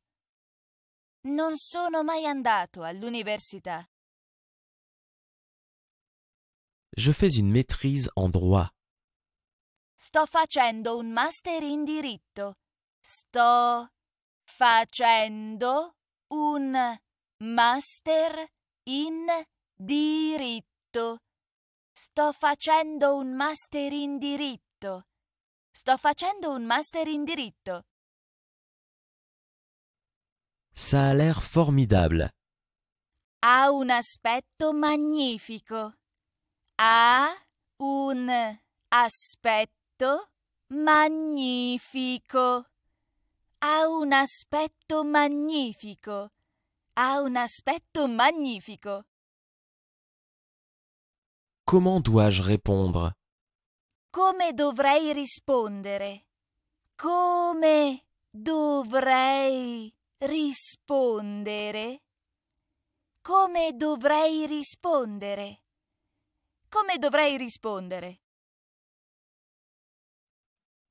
S2: Non sono mai andato all'università.
S1: Je fais une maîtrise en droit.
S2: Sto facendo un master in diritto. Sto facendo un master in diritto. Sto facendo un master in diritto. Sto facendo un master in diritto.
S1: Ça a l'air formidable.
S2: Ha un aspetto magnifico. Ha un aspetto aspetto magnifico. Ha un aspetto magnifico. Ha un aspetto magnifico.
S1: Comment dois-je répondre
S2: Come dovrei rispondere? Come dovrei rispondere? Come dovrei rispondere? Come dovrei rispondere?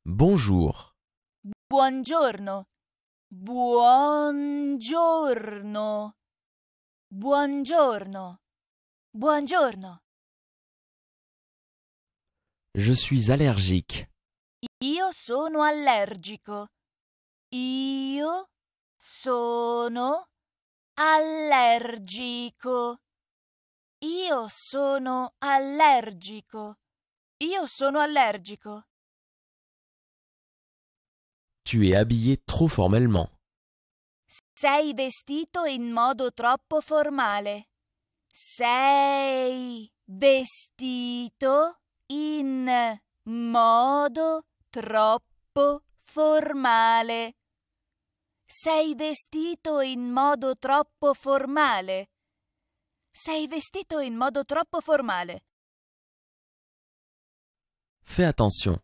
S1: Bonjour.
S2: Buongiorno. Buongiorno. Buongiorno. Buongiorno.
S1: Je suis allergique.
S2: Io sono allergico. Io sono allergico. Io sono allergico. Io sono allergico.
S1: Tu es habillé trop formellement.
S2: Sei vestito in modo troppo formale. Sei vestito in modo troppo formale. Sei vestito in modo troppo formale. Sei vestito in modo troppo formale.
S1: Fais attention.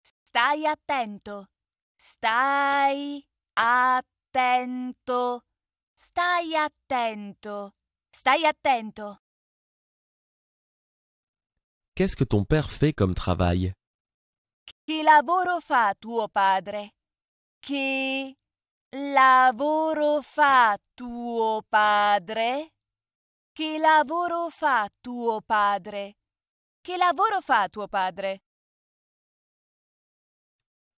S2: Stai attento. Stai attento. Stai attento. Stai attento.
S1: Qu'est-ce que ton père fait comme travail
S2: Che lavoro fa tuo padre? Che lavoro fa tuo padre? Che lavoro fa tuo padre? Che lavoro fa tuo padre?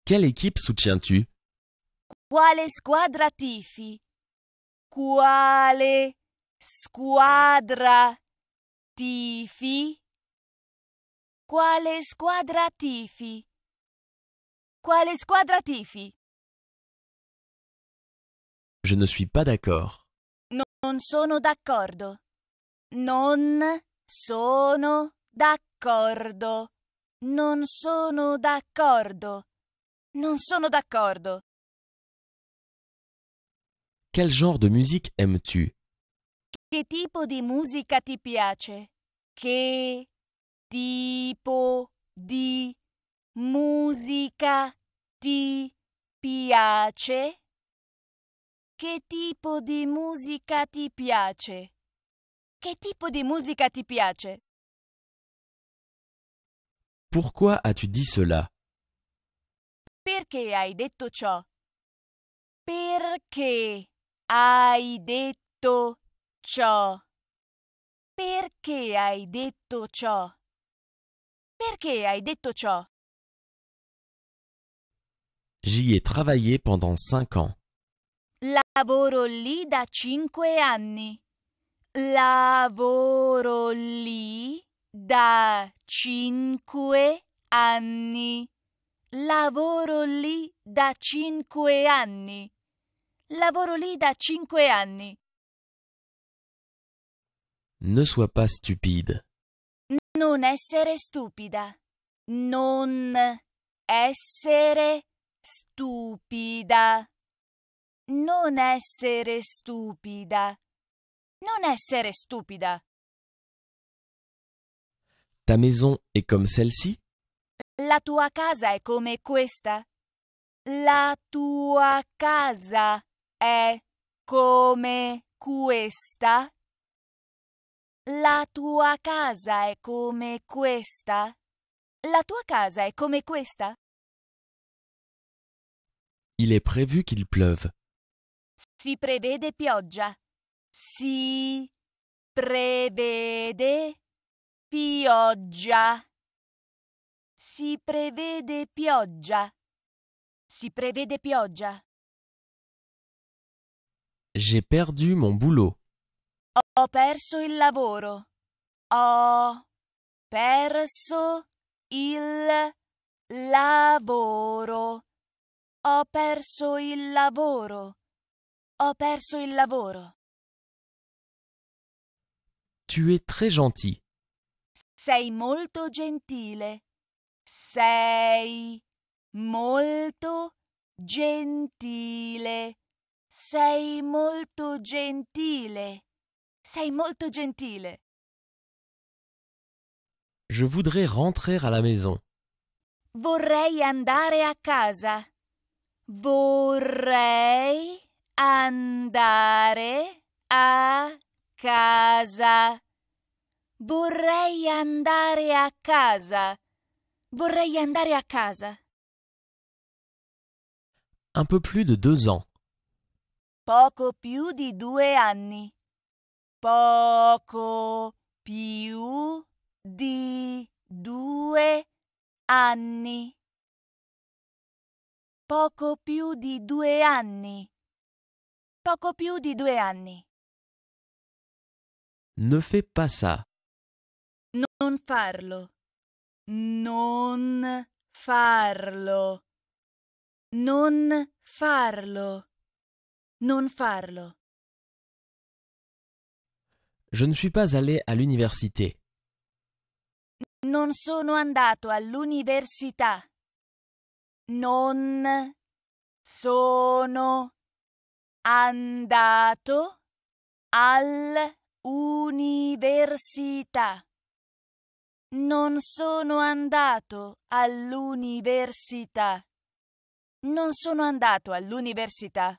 S1: Quelle équipe soutiens-tu
S2: Quale squadra tifi Quale squadra tifi Quale squadra tifi Quale squadra tifi
S3: Je ne suis pas d'accord.
S2: Non sono d'accordo. Non sono d'accordo. Non sono d'accordo. Non sono d'accordo.
S1: Quel genre de musique aimes-tu
S2: Che tipo di musica ti piace? Che tipo di musica ti piace? Che tipo di musica ti piace? Che tipo di musica ti piace?
S1: Pourquoi as-tu dit cela
S2: perché hai detto ciò? Perché hai detto ciò? Perché hai detto ciò? Perché hai detto ciò?
S1: J'y ai travaillé pendant cinq ans.
S2: Lavoro lì da cinque anni. Lavoro lì da cinque anni. Lavoro lì da cinque anni. Lavoro lì da cinque anni.
S1: Ne sois pas stupide.
S2: Non essere stupida. Non essere stupida. Non essere stupida. Non essere stupida.
S1: Ta maison est comme celle-ci?
S2: La tua casa è come questa? La tua casa è come questa? La tua casa è come questa? La tua casa è come questa?
S1: Il est prévu qu'il pleuve.
S2: Si prevede pioggia. Si prevede pioggia. Si prevede pioggia. Si prevede pioggia.
S1: J'ai perdu mon boulot.
S2: Ho perso il lavoro. Ho perso il lavoro. Ho perso il lavoro. Ho perso il lavoro.
S1: Tu es très gentil.
S2: Sei molto gentile. Sei molto gentile. Sei molto gentile. Sei molto gentile.
S1: Je voudrais rentrer à la maison.
S2: Vorrei andare a casa. Vorrei andare a casa. Vorrei andare a casa. Vorrei andare a casa.
S1: Un peu plus de deux ans.
S2: Poco più di due anni. Poco più di due anni. Poco più di due anni. Poco più di due anni.
S1: Ne fais pas ça.
S2: Non farlo. Non farlo. Non farlo. Non farlo.
S1: Je ne suis pas allé à l'université.
S2: Non sono andato all'università. Non sono andato all'università. Non sono andato all'università. Non sono andato all'università.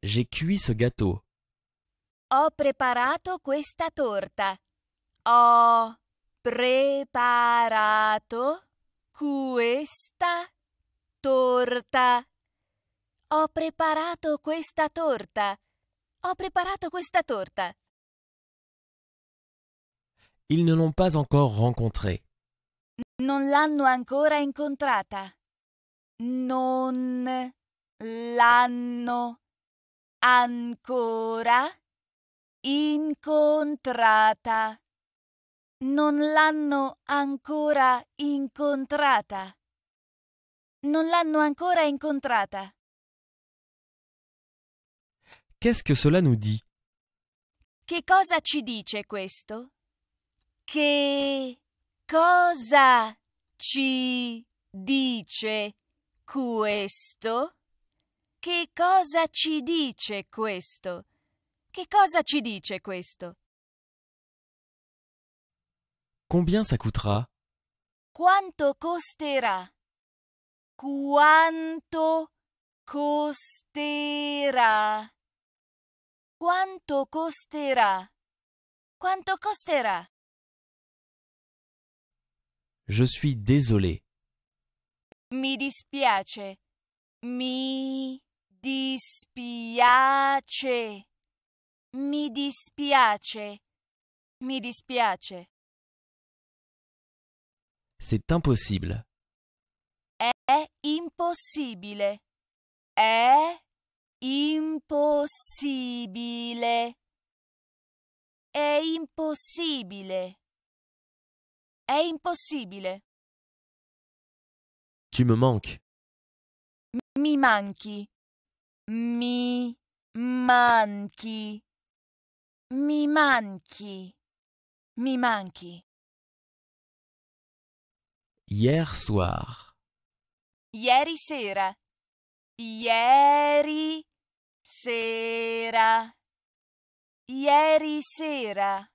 S1: J'ai cuit ce gâteau.
S2: Ho preparato questa torta. Ho preparato questa torta. Ho preparato questa torta. Ho preparato questa torta.
S1: Ils ne l'ont pas encore rencontrée.
S2: Non l'hanno ancora incontrata. Non l'hanno ancora incontrata. Non l'hanno ancora incontrata. Non l'hanno ancora incontrata.
S1: Qu'est-ce que cela nous dit?
S2: Che cosa ci dice questo? Che cosa ci dice questo? Che cosa ci dice questo? Che cosa ci dice questo?
S1: Combien ça coûtera?
S2: Quanto costerà? Quanto costerà? Quanto costerà? Quanto costerà?
S1: Je suis désolé.
S2: Mi dispiace. Mi dispiace. Mi dispiace. Mi dispiace.
S1: C'est impossible.
S2: È impossibile. È impossibile. È impossibile. È impossibile.
S3: Tu me manques.
S2: Mi manchi. Mi manchi. Mi manchi. Mi manchi.
S3: Hier soir.
S2: Ieri sera. Ieri sera. Ieri sera.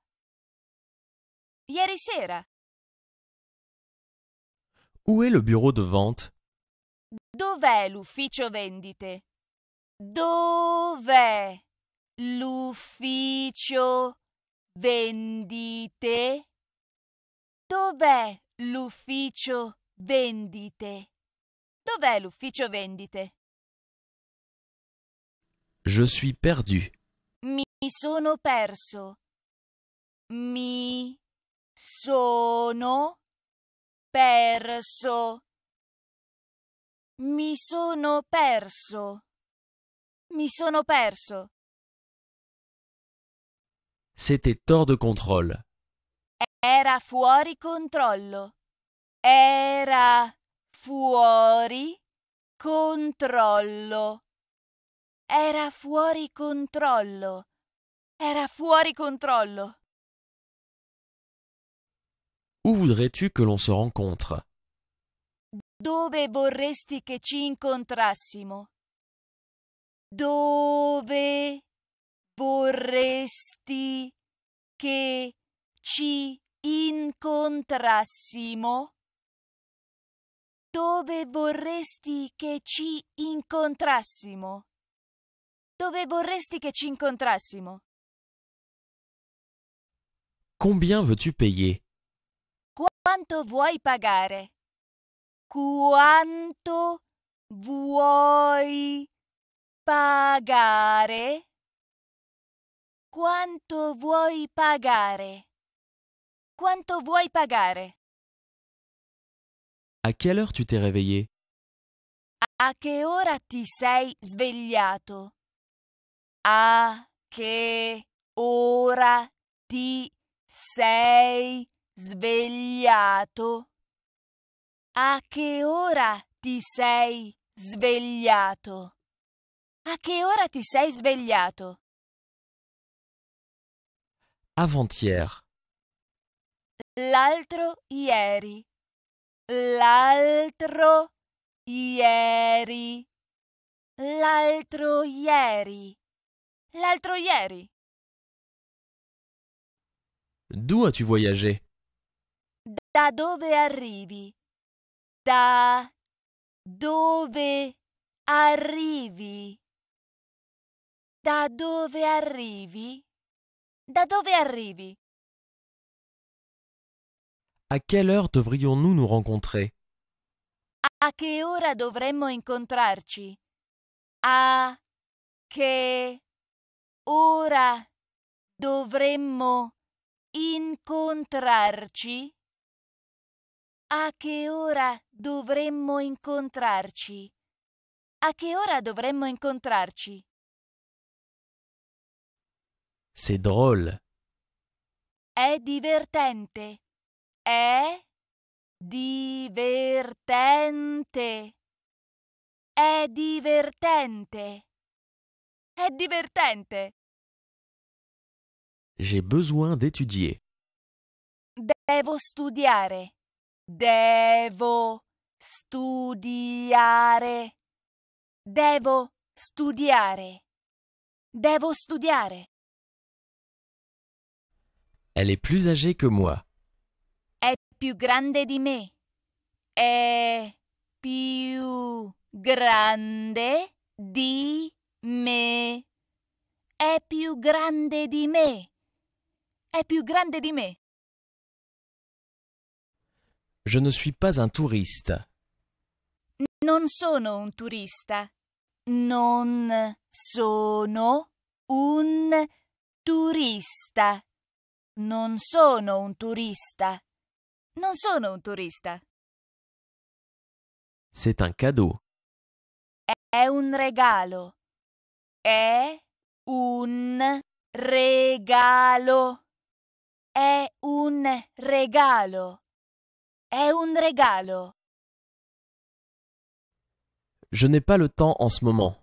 S2: Ieri sera.
S1: Où est le bureau de vente
S2: Dov'è l'ufficio vendite? Dov'è l'ufficio vendite? Dov'è l'ufficio vendite? Dov'è l'ufficio vendite?
S1: Je suis perdu.
S2: Mi sono perso. Mi sono perso. Mi sono perso. Mi sono perso.
S1: C'était hors de contrôle.
S2: Era fuori controllo. Era fuori controllo. Era fuori controllo. Era fuori controllo.
S1: Où voudrais-tu que l'on se rencontre
S2: Dove vorresti che ci incontrassimo? Dove vorresti che ci incontrassimo? Dove vorresti che ci incontrassimo? Dove vorresti che ci incontrassimo?
S1: Combien veux-tu payer
S2: Quanto vuoi pagare? Quanto vuoi pagare? Quanto vuoi pagare? Quanto vuoi pagare?
S1: A quelle heure tu t'es réveillé?
S2: A che ora ti sei svegliato? A che ora ti sei svegliato? A che ora ti sei svegliato? A che ora ti sei svegliato?
S1: Avant-hier.
S2: L'altro ieri. L'altro ieri. L'altro ieri. L'altro ieri.
S1: D'où as-tu voyagé
S2: da dove arrivi? Da dove arrivi? Da dove arrivi? Da dove arrivi?
S1: A quelle heure devrions-nous nous rencontrer?
S2: A che ora dovremmo incontrarci? A che ora dovremmo incontrarci? A che ora dovremmo incontrarci? A che ora dovremmo incontrarci?
S1: C'est drôle.
S2: È divertente. È divertente. È divertente. È divertente.
S1: J'ai besoin d'étudier.
S2: Devo studiare. Devo studiare. Devo studiare. Devo studiare.
S1: Elle est plus âgée que moi.
S2: È più grande di me. È più grande di me. È più grande di me. È più grande di me.
S1: Je ne suis pas un touriste.
S2: Non sono un turista. Non sono un turista. Non sono un turista. Non sono un turista.
S1: C'est un cadeau.
S2: È un regalo. È un regalo. È un regalo. È un regalo.
S1: Je n'ai pas le temps en ce moment.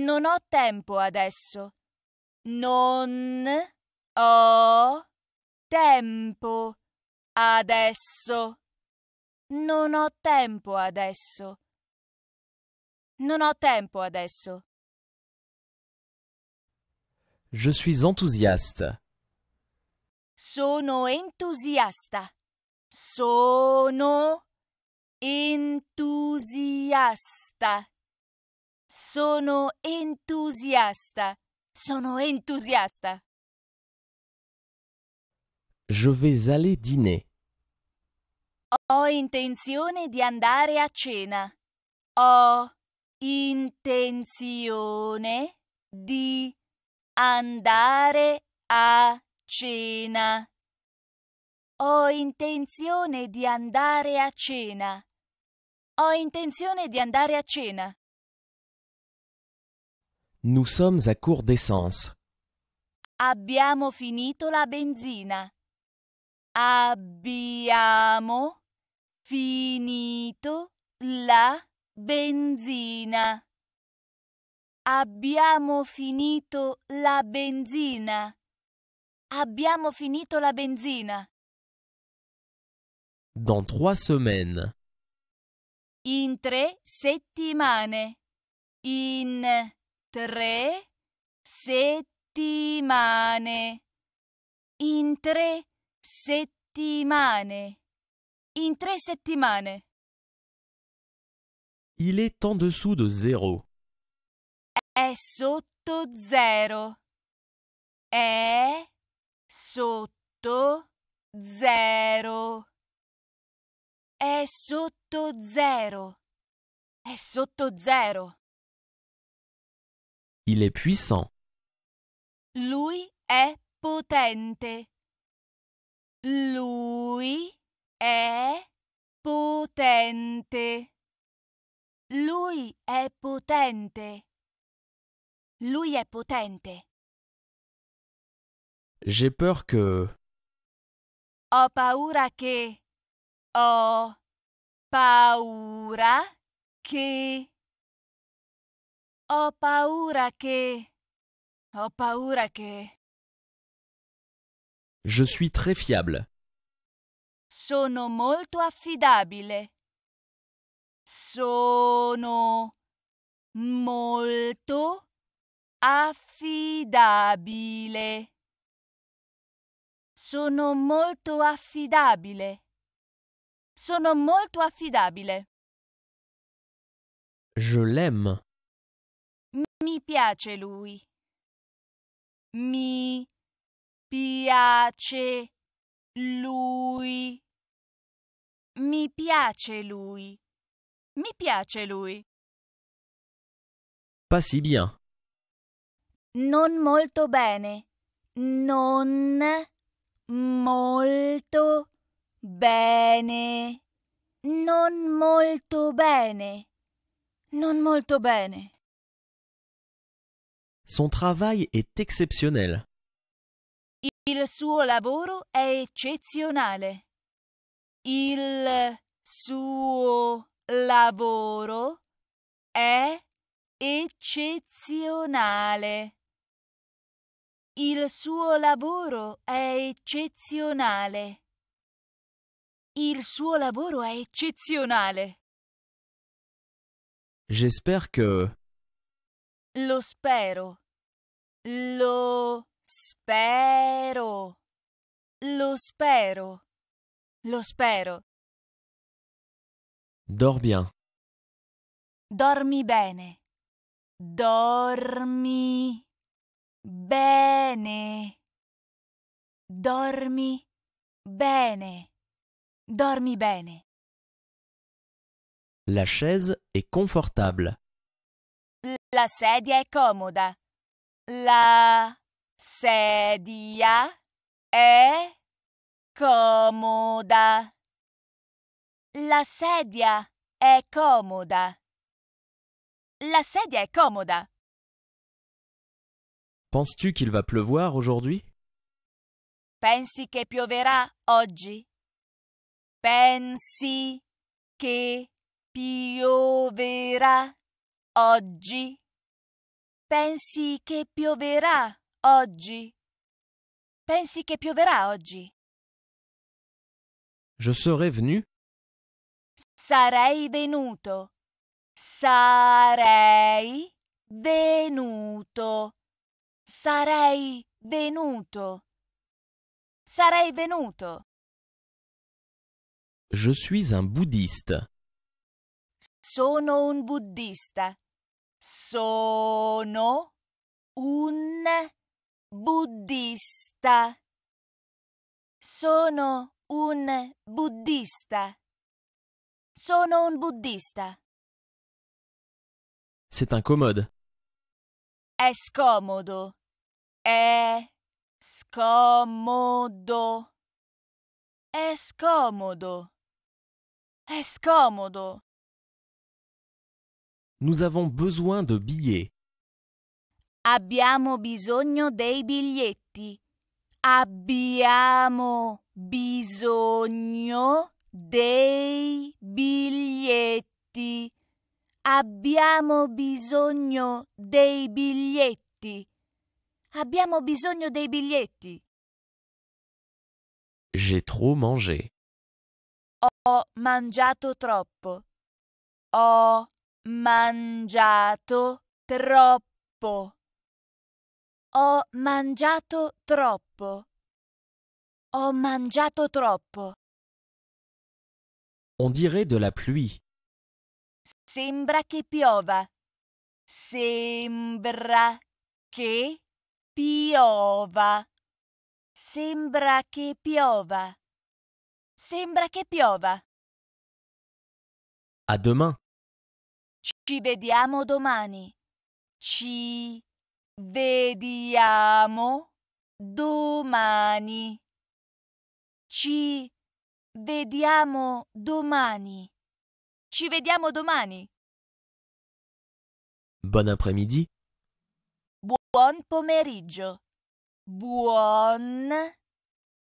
S2: Non ho tempo adesso. Non ho tempo adesso. Non ho tempo adesso. Non ho tempo adesso.
S1: Je suis enthousiaste.
S2: Sono entusiasta. Sono entusiasta. Sono entusiasta. Sono entusiasta.
S1: Je vais aller dîner.
S2: Ho intenzione di andare a cena. Ho intenzione di andare a cena. Ho intenzione di andare a cena. Ho intenzione di andare a cena.
S1: Nous sommes à court d'essence.
S2: Abbiamo finito la benzina. Abbiamo finito la benzina. Abbiamo finito la benzina. Abbiamo finito la benzina.
S1: Dans trois semaines.
S2: In tre settimane. In tre settimane. In tre settimane. In tre settimane.
S1: Il est en dessous de zéro.
S2: È sotto zero. È sotto zero. È sotto zéro. È sotto zéro.
S1: Il est puissant.
S2: Lui è potente. Lui est potente. Lui è potente. Lui est potente.
S3: J'ai
S1: peur que...
S2: Ho paura que. Ho paura che... Ho paura che... Ho paura che...
S1: Je suis très fiable.
S2: Sono molto affidabile. Sono molto affidabile. Sono molto affidabile. Sono molto affidabile.
S3: Je l'aime.
S2: Mi piace lui. Mi piace lui. Mi piace lui. Mi piace lui. Pas si bien. Non molto bene. Non molto Bene. Non molto bene. Non molto bene.
S1: Son travail est exceptionnel.
S2: Il suo lavoro è eccezionale. Il suo lavoro è eccezionale. Il suo lavoro è eccezionale. Il suo lavoro è eccezionale.
S1: J'espère que...
S2: Lo spero. Lo spero. Lo spero. Lo spero. Dors bien. Dormi bene. Dormi bene. Dormi bene. Dormi bene.
S1: La chaise è confortable.
S2: La sedia è comoda. La sedia è comoda. La sedia è comoda. La sedia è comoda.
S1: Penses-tu qu'il va pleuvoir aujourd'hui?
S2: Pensi che pioverà oggi? Pensi che pioverà oggi? Pensi che pioverà oggi? Pensi che pioverà oggi?
S1: Je serai venu.
S2: Sarei venuto. Sarei venuto. Sarei venuto. Sarei venuto.
S1: Je suis un bouddhiste.
S2: Sono un buddhista. Sono un buddhista. Sono un buddhista. Sono un buddhista.
S3: C'est incommode.
S2: È scomodo. È scomodo. È scomodo. È scomodo.
S1: Nous avons besoin de billets.
S2: Abbiamo bisogno dei biglietti. Abbiamo bisogno dei biglietti. Abbiamo bisogno dei biglietti. Abbiamo bisogno dei biglietti.
S1: J'ai trop mangé.
S2: Ho mangiato troppo. Ho mangiato troppo. Ho mangiato troppo. Ho mangiato troppo.
S3: On
S1: dirait de la pluie.
S2: Sembra che piova. Sembra che piova. Sembra che piova. Sembra che piova. A demain. Ci vediamo domani. Ci vediamo domani. Ci vediamo domani. Ci vediamo domani.
S3: Buon après-midi.
S2: Buon pomeriggio. Buon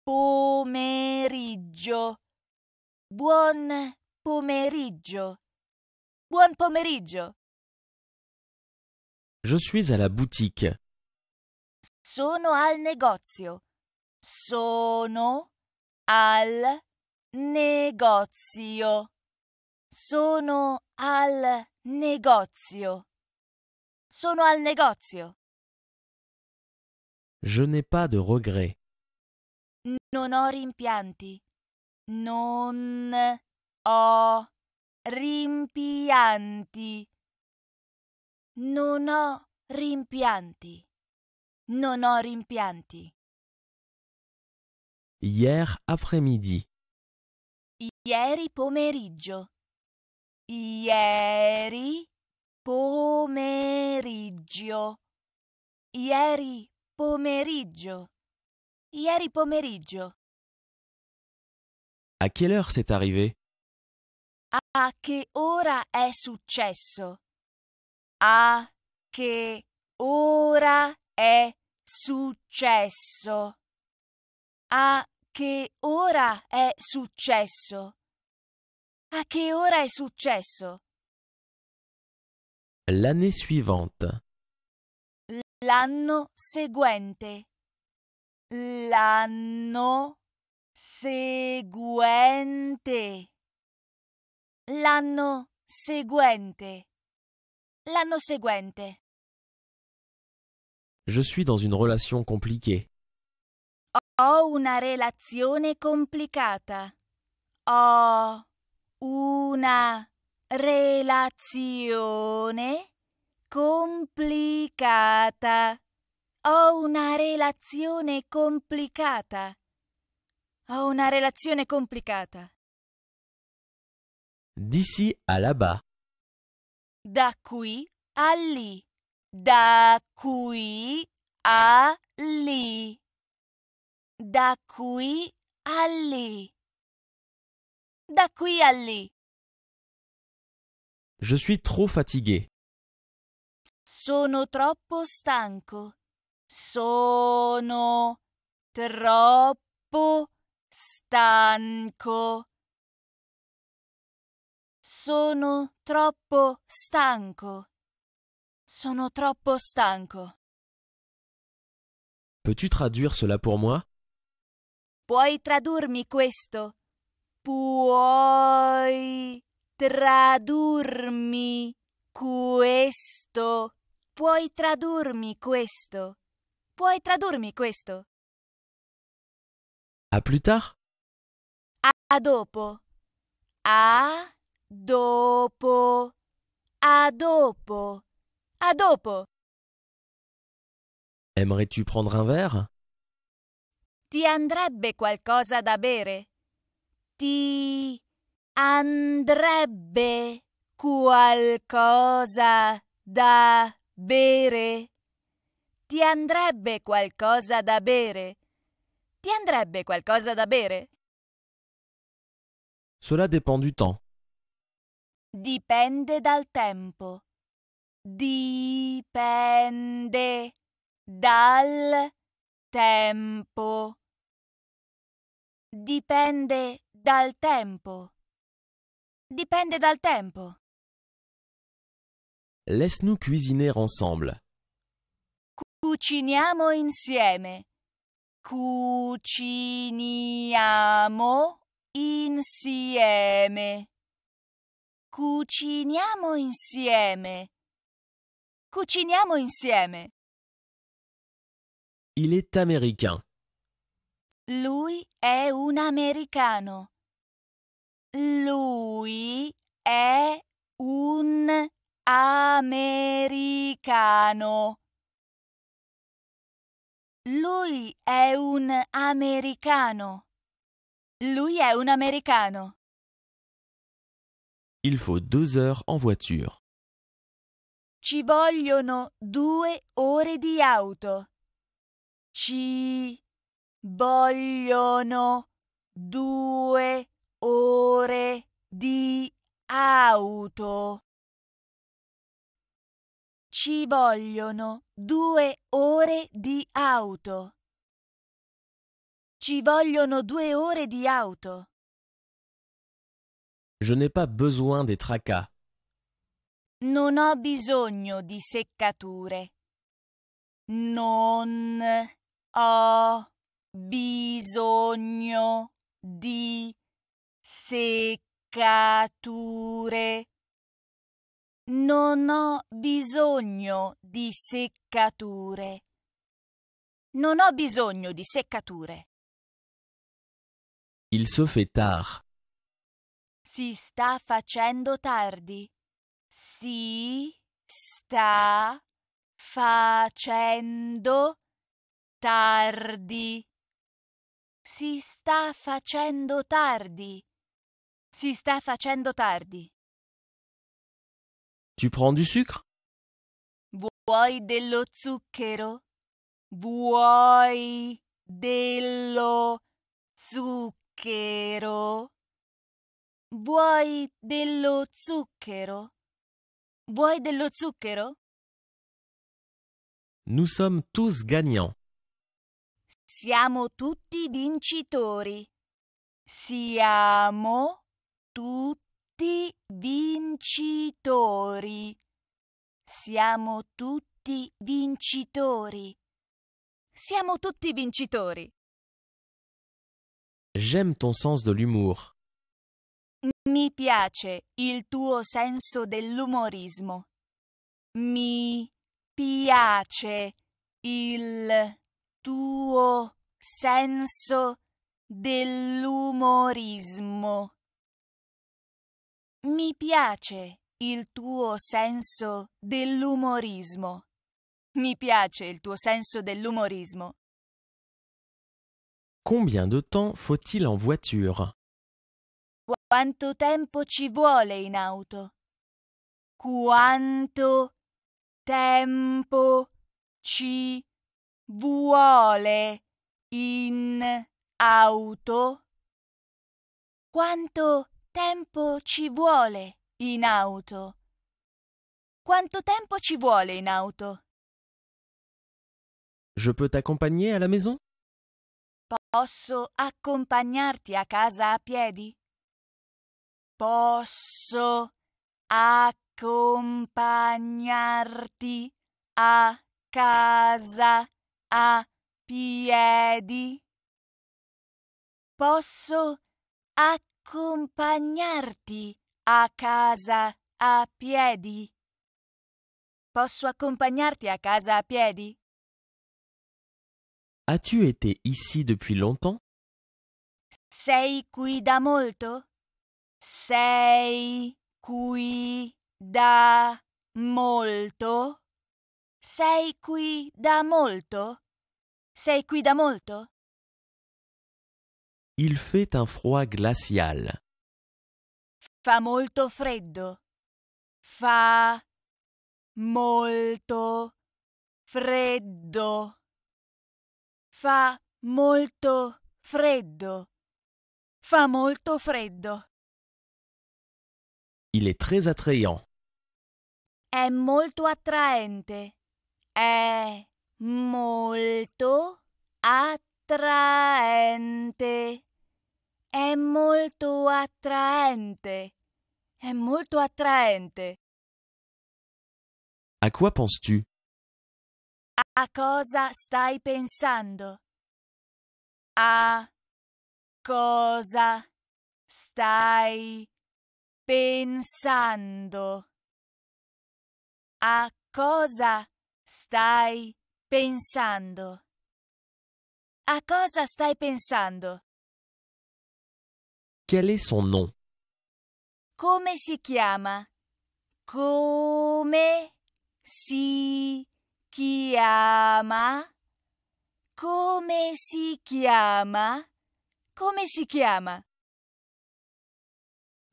S2: pomeriggio. Buon pomeriggio. Buon pomeriggio.
S1: Je suis à la boutique.
S2: Sono al negozio. Sono al negozio. Sono al negozio. Sono al negozio.
S1: Je n'ai pas de regret.
S2: Non ho rimpianti. Non ho rimpianti. Non ho rimpianti. Non ho rimpianti.
S1: Hier après-midi.
S2: Ieri pomeriggio. Ieri pomeriggio. Ieri pomeriggio. Ieri pomeriggio.
S1: A quelle heure c'est arrivé?
S2: A che ora è successo? A che ora è successo? A che ora è successo? A che ora è successo?
S1: L'année suivante.
S2: L'anno seguente l'anno seguente. L'anno seguente. L'anno seguente.
S1: Je suis dans une relation compliquée.
S2: Ho una relazione complicata. Ho una relazione complicata. Ho una relazione complicata. Ho una relazione complicata.
S1: D'ici à là-bas.
S2: Da qui a lì. Da qui a lì. Da qui a lì. Da qui a lì.
S1: Je suis trop fatigué.
S2: Sono troppo stanco. Sono troppo stanco. Sono troppo stanco. Sono troppo stanco.
S1: Peux-tu traduire cela pour moi
S2: Puoi tradurmi questo? Puoi tradurmi questo? Puoi tradurmi questo? Puoi tradurmi questo?
S1: A più tard.
S2: A, a dopo. A dopo. A dopo. A dopo.
S1: Aimerais-tu prendre un verre?
S2: Ti andrebbe qualcosa da bere? Ti andrebbe qualcosa da bere? Ti andrebbe qualcosa da bere? Ti andrebbe qualcosa da bere?
S1: Cela dépend du temps.
S2: Dipende dal tempo. Dipende dal tempo. Dipende dal tempo. Dipende dal tempo.
S1: Laisse-nous cuisiner ensemble.
S2: Cuciniamo insieme. Cuciniamo insieme. Cuciniamo insieme. Cuciniamo insieme.
S1: Il est américain.
S2: Lui è un americano. Lui è un americano. Lui è un americano. Lui è un americano.
S1: Il faut deux heures en voiture.
S2: Ci vogliono due ore di auto. Ci vogliono due ore di auto. Ci vogliono due ore di auto. Ci vogliono due ore di auto.
S3: Je n'ai
S1: pas besoin des tracas.
S2: Non ho bisogno di seccature. Non ho bisogno di seccature. Non ho bisogno di seccature. Non ho bisogno di seccature.
S1: Il se fait tard.
S2: Si sta facendo tardi. Si sta facendo tardi. Si sta facendo tardi. Si sta facendo tardi.
S1: Tu prends du sucre?
S2: Vuoi dello zucchero? Vuoi dello zucchero? Vuoi dello zucchero? Vuoi dello zucchero?
S1: Nous sommes tous gagnants.
S2: Siamo tutti vincitori. Siamo tutti tutti vincitori. Siamo tutti vincitori. Siamo tutti vincitori.
S1: J'aime ton sens de l'humour.
S2: Mi piace il tuo senso dell'umorismo. Mi piace il tuo senso dell'umorismo. Mi piace il tuo senso dell'umorismo. Mi piace il tuo senso dell'umorismo.
S1: Combien de temps faut-il en voiture?
S2: Quanto tempo ci vuole in auto? Quanto tempo ci vuole in auto? Quanto tempo ci vuole in auto? Quanto tempo ci vuole in auto?
S1: Je peux t'accompagner à la maison?
S2: Posso accompagnarti a casa a piedi? Posso accompagnarti a casa a piedi? Posso accompagnarti accompagnarti a casa a piedi. Posso accompagnarti a casa a piedi?
S1: As-tu été ici depuis longtemps?
S2: Sei qui da molto? Sei qui da molto? Sei qui da molto? Sei qui da molto?
S1: Il fait un froid glacial.
S2: Fa molto freddo. Fa molto freddo. Fa molto freddo. Fa molto freddo.
S1: Il est très attrayant.
S2: È molto attraente. È molto attraente. È molto attraente. È molto attraente.
S1: A quoi penses-tu?
S2: A cosa stai pensando? A cosa stai pensando? A cosa stai pensando? A cosa stai pensando?
S1: Quel est son nom
S2: Come si chiama? Come si chiama? Come si chiama? Come si chiama?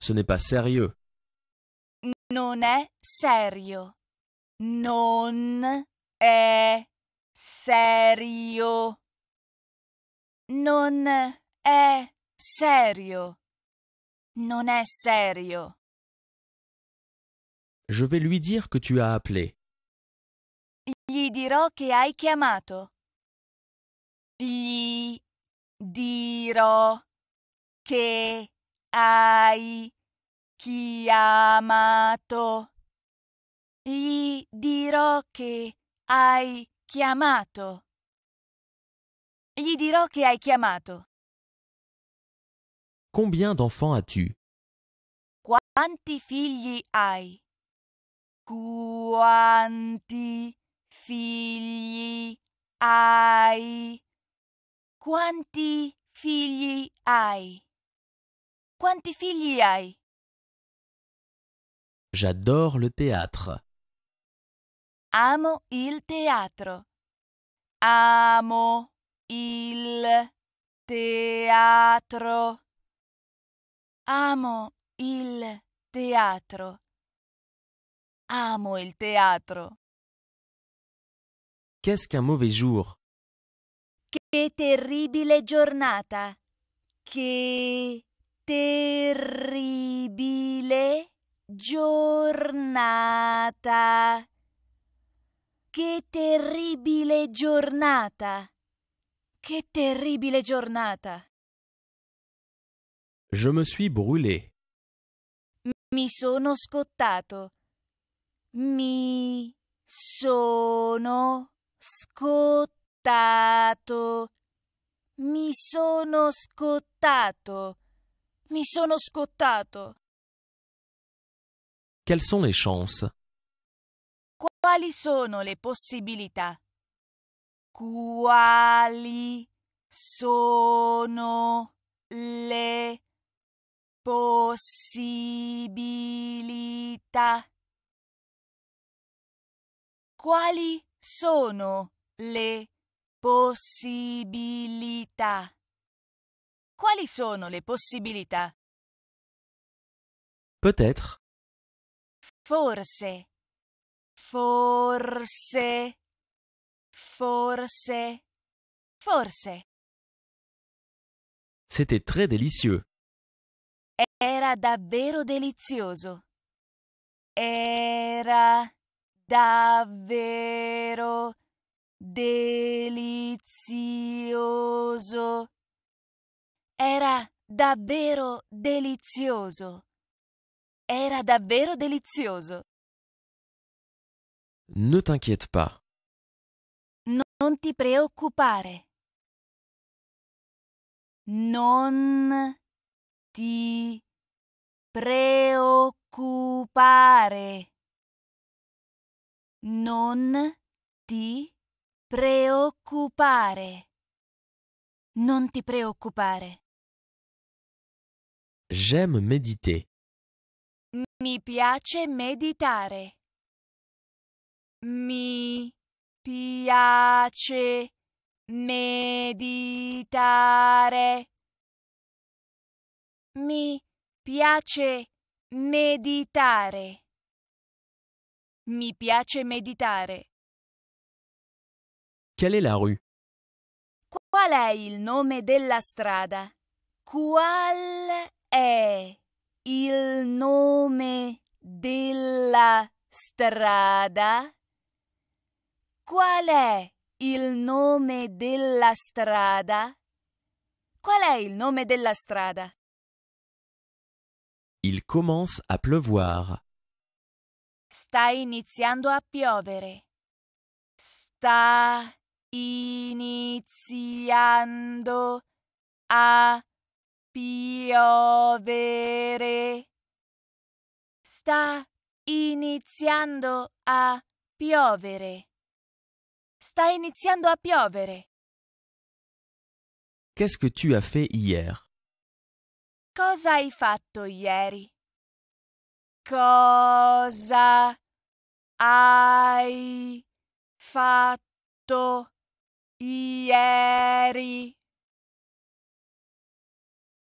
S1: Ce n'est pas sérieux.
S2: Non è serio. Non è serio. Non è serio. Non è serio.
S1: Je vais lui dire che tu as appelé.
S2: Gli dirò che hai chiamato. Gli dirò che hai chiamato. Gli dirò che hai chiamato. Gli dirò che hai chiamato.
S1: Combien d'enfants as-tu
S2: Quanti figli hai Quanti figli hai Quanti figli hai Quanti figli hai
S1: J'adore le théâtre.
S2: Amo il teatro. Amo il teatro. Amo il teatro. Amo il teatro.
S1: Qu'est-ce qu'un mauvais jour?
S2: Che terribile giornata. Che terribile giornata. Che terribile giornata. Che terribile giornata.
S1: Je me suis brûlé.
S2: Mi sono scottato. Mi sono scottato. Mi sono scottato. Mi sono scottato.
S1: Quelles sont les chances?
S2: Quali sono le possibilità? Quali sono le possibilità. Quali sono le possibilità? Quali sono le possibilità? Peut-être. Forse. Forse. Forse. Forse.
S1: C'était très délicieux.
S2: Era davvero delizioso. Era davvero delizioso. Era davvero delizioso. Era davvero delizioso.
S1: Ne t'inquiète pas.
S2: Non ti preoccupare. Non ti preoccupare. Non ti preoccupare. Non ti preoccupare.
S1: J'aime méditer.
S2: Mi piace meditare. Mi piace meditare. Mi piace meditare. Mi piace meditare.
S1: Quelle est la rue?
S2: Qual è il nome della strada? Qual è il nome della strada? Qual è il nome della strada? Qual è il nome della strada?
S1: Il commence à pleuvoir.
S2: Sta iniziando a piovere. Sta iniziando a piovere. Sta iniziando a piovere. Sta iniziando a piovere.
S1: Qu'est-ce que tu as fait hier
S2: Cosa hai fatto ieri? Cosa hai fatto ieri?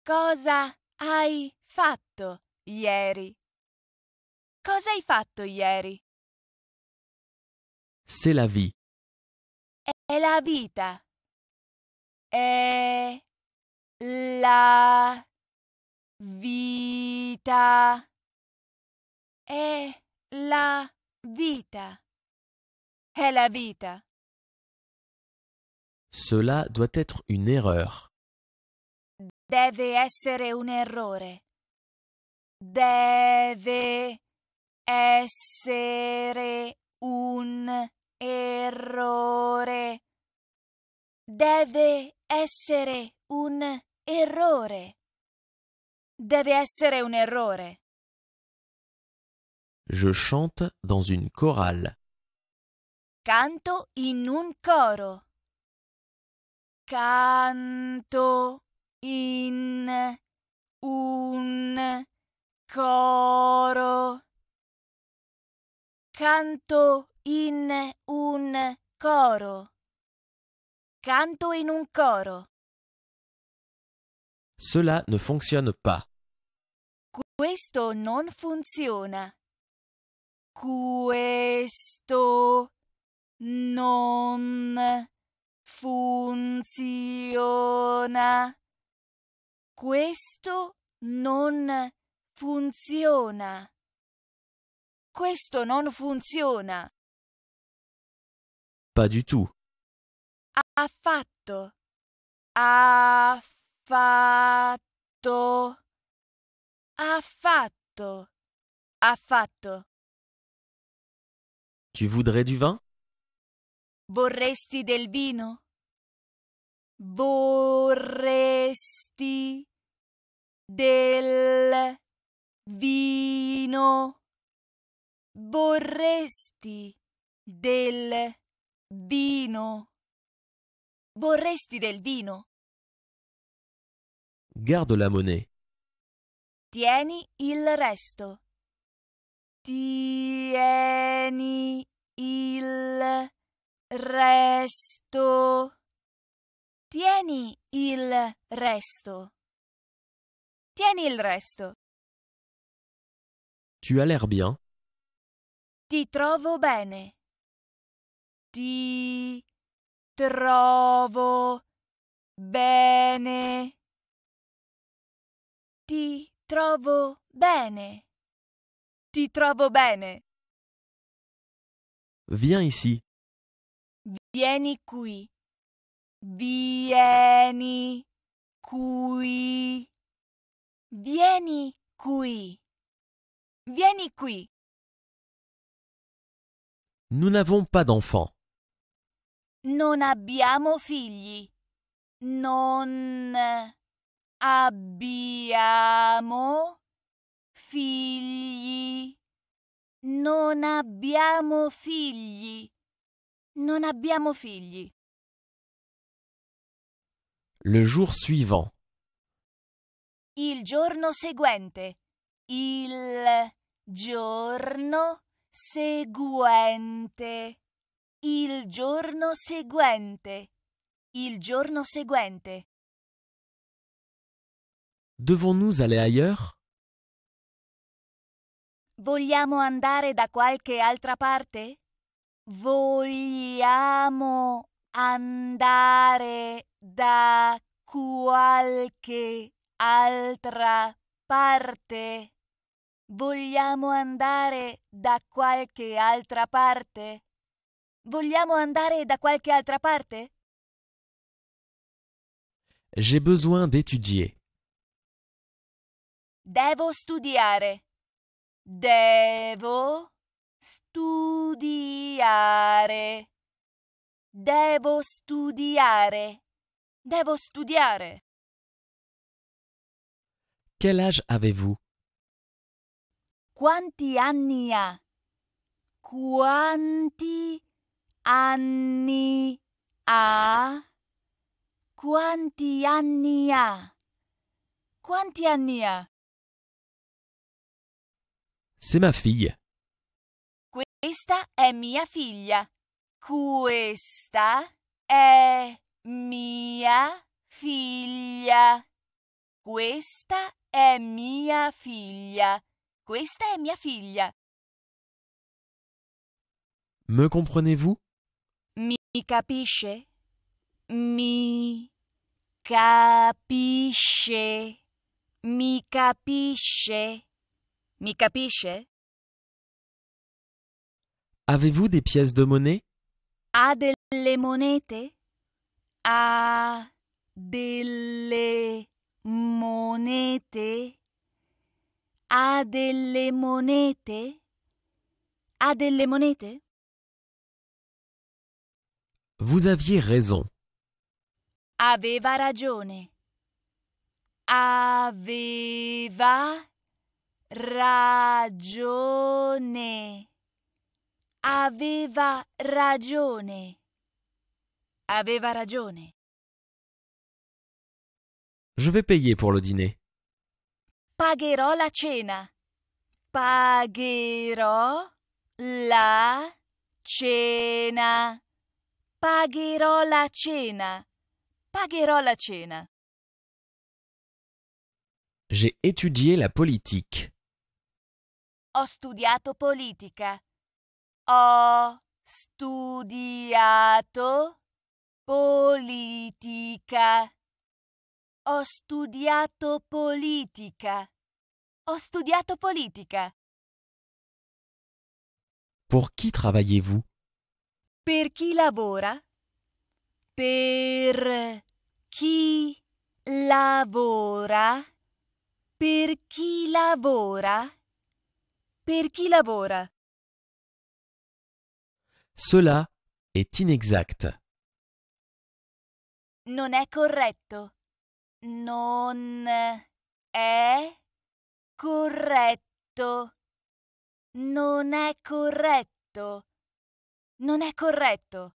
S2: Cosa hai fatto ieri? Cosa hai fatto ieri?
S3: C'est la vie.
S2: È la vita. È la vita. È la vita. È la vita.
S1: Cela doit être une erreur.
S2: Deve essere un errore. Deve essere un errore. Deve essere un errore. Deve essere un errore.
S1: Je chante dans une chorale.
S2: Canto in un coro. Canto in un coro. Canto in un coro. Canto in un coro.
S1: Cela ne fonctionne pas.
S2: Questo non funziona. Questo non funziona. Questo non funziona. Questo non funziona. Pas du tout. Affatto. Affatto fatto ha fatto ha fatto
S1: Tu voudrais du vin
S2: Vorresti del vino Vorresti del vino Vorresti del vino Vorresti del vino
S1: Garde la monnaie.
S2: Tieni il resto. Tieni il resto. Tieni il resto. Tieni il resto.
S3: Tu as l'air bien.
S2: Ti trovo bene. Ti trovo bene. Ti trovo bene. Ti trovo bene.
S1: Viens ici.
S2: Vieni qui. Vieni qui. Vieni qui. Vieni qui.
S1: Nous n'avons pas d'enfants.
S2: Non abbiamo figli. Non Abbiamo figli. Non abbiamo figli. Non abbiamo figli.
S1: Le jour suivant.
S2: Il giorno seguente. Il giorno seguente. Il giorno seguente. Il giorno seguente.
S1: Devons-nous aller ailleurs
S2: Vogliamo andare da qualche altra parte? Vogliamo andare da qualche altra parte. Vogliamo andare da qualche altra parte? Vogliamo andare da qualche altra parte?
S1: J'ai besoin d'étudier.
S2: Devo studiare. Devo studiare. Devo studiare. Devo studiare.
S3: Quel âge avez-vous?
S2: Quanti anni ha? Quanti anni ha? Quanti anni ha? Quanti anni ha?
S1: C'est ma fille.
S2: Questa è mia figlia. Questa è mia figlia. Questa è mia figlia. Questa è mia figlia.
S1: Me comprenez-vous?
S2: Mi capisce? Mi capisce? Mi capisce? Mi capisce?
S1: Avez-vous des pièces de monnaie?
S2: A delle monete? Ha delle monete? Ha delle monete? Ha delle monete?
S1: Vous aviez raison.
S2: Aveva ragione. Aveva ragione. Aveva ragione. Aveva ragione.
S1: Je vais payer pour le dîner.
S2: Pagherò la cena. Pagherò la cena. Pagherò la cena. Pagherò la cena.
S1: J'ai étudié la politique.
S2: Ho studiato politica. Ho studiato politica. Ho studiato politica. Ho studiato politica.
S1: Pour chi travaillez-vous
S2: Per chi lavora? Per chi lavora? Per chi lavora? Per chi lavora?
S1: Cela est inexact.
S2: Non è corretto. Non è corretto. Non è corretto. Non è corretto.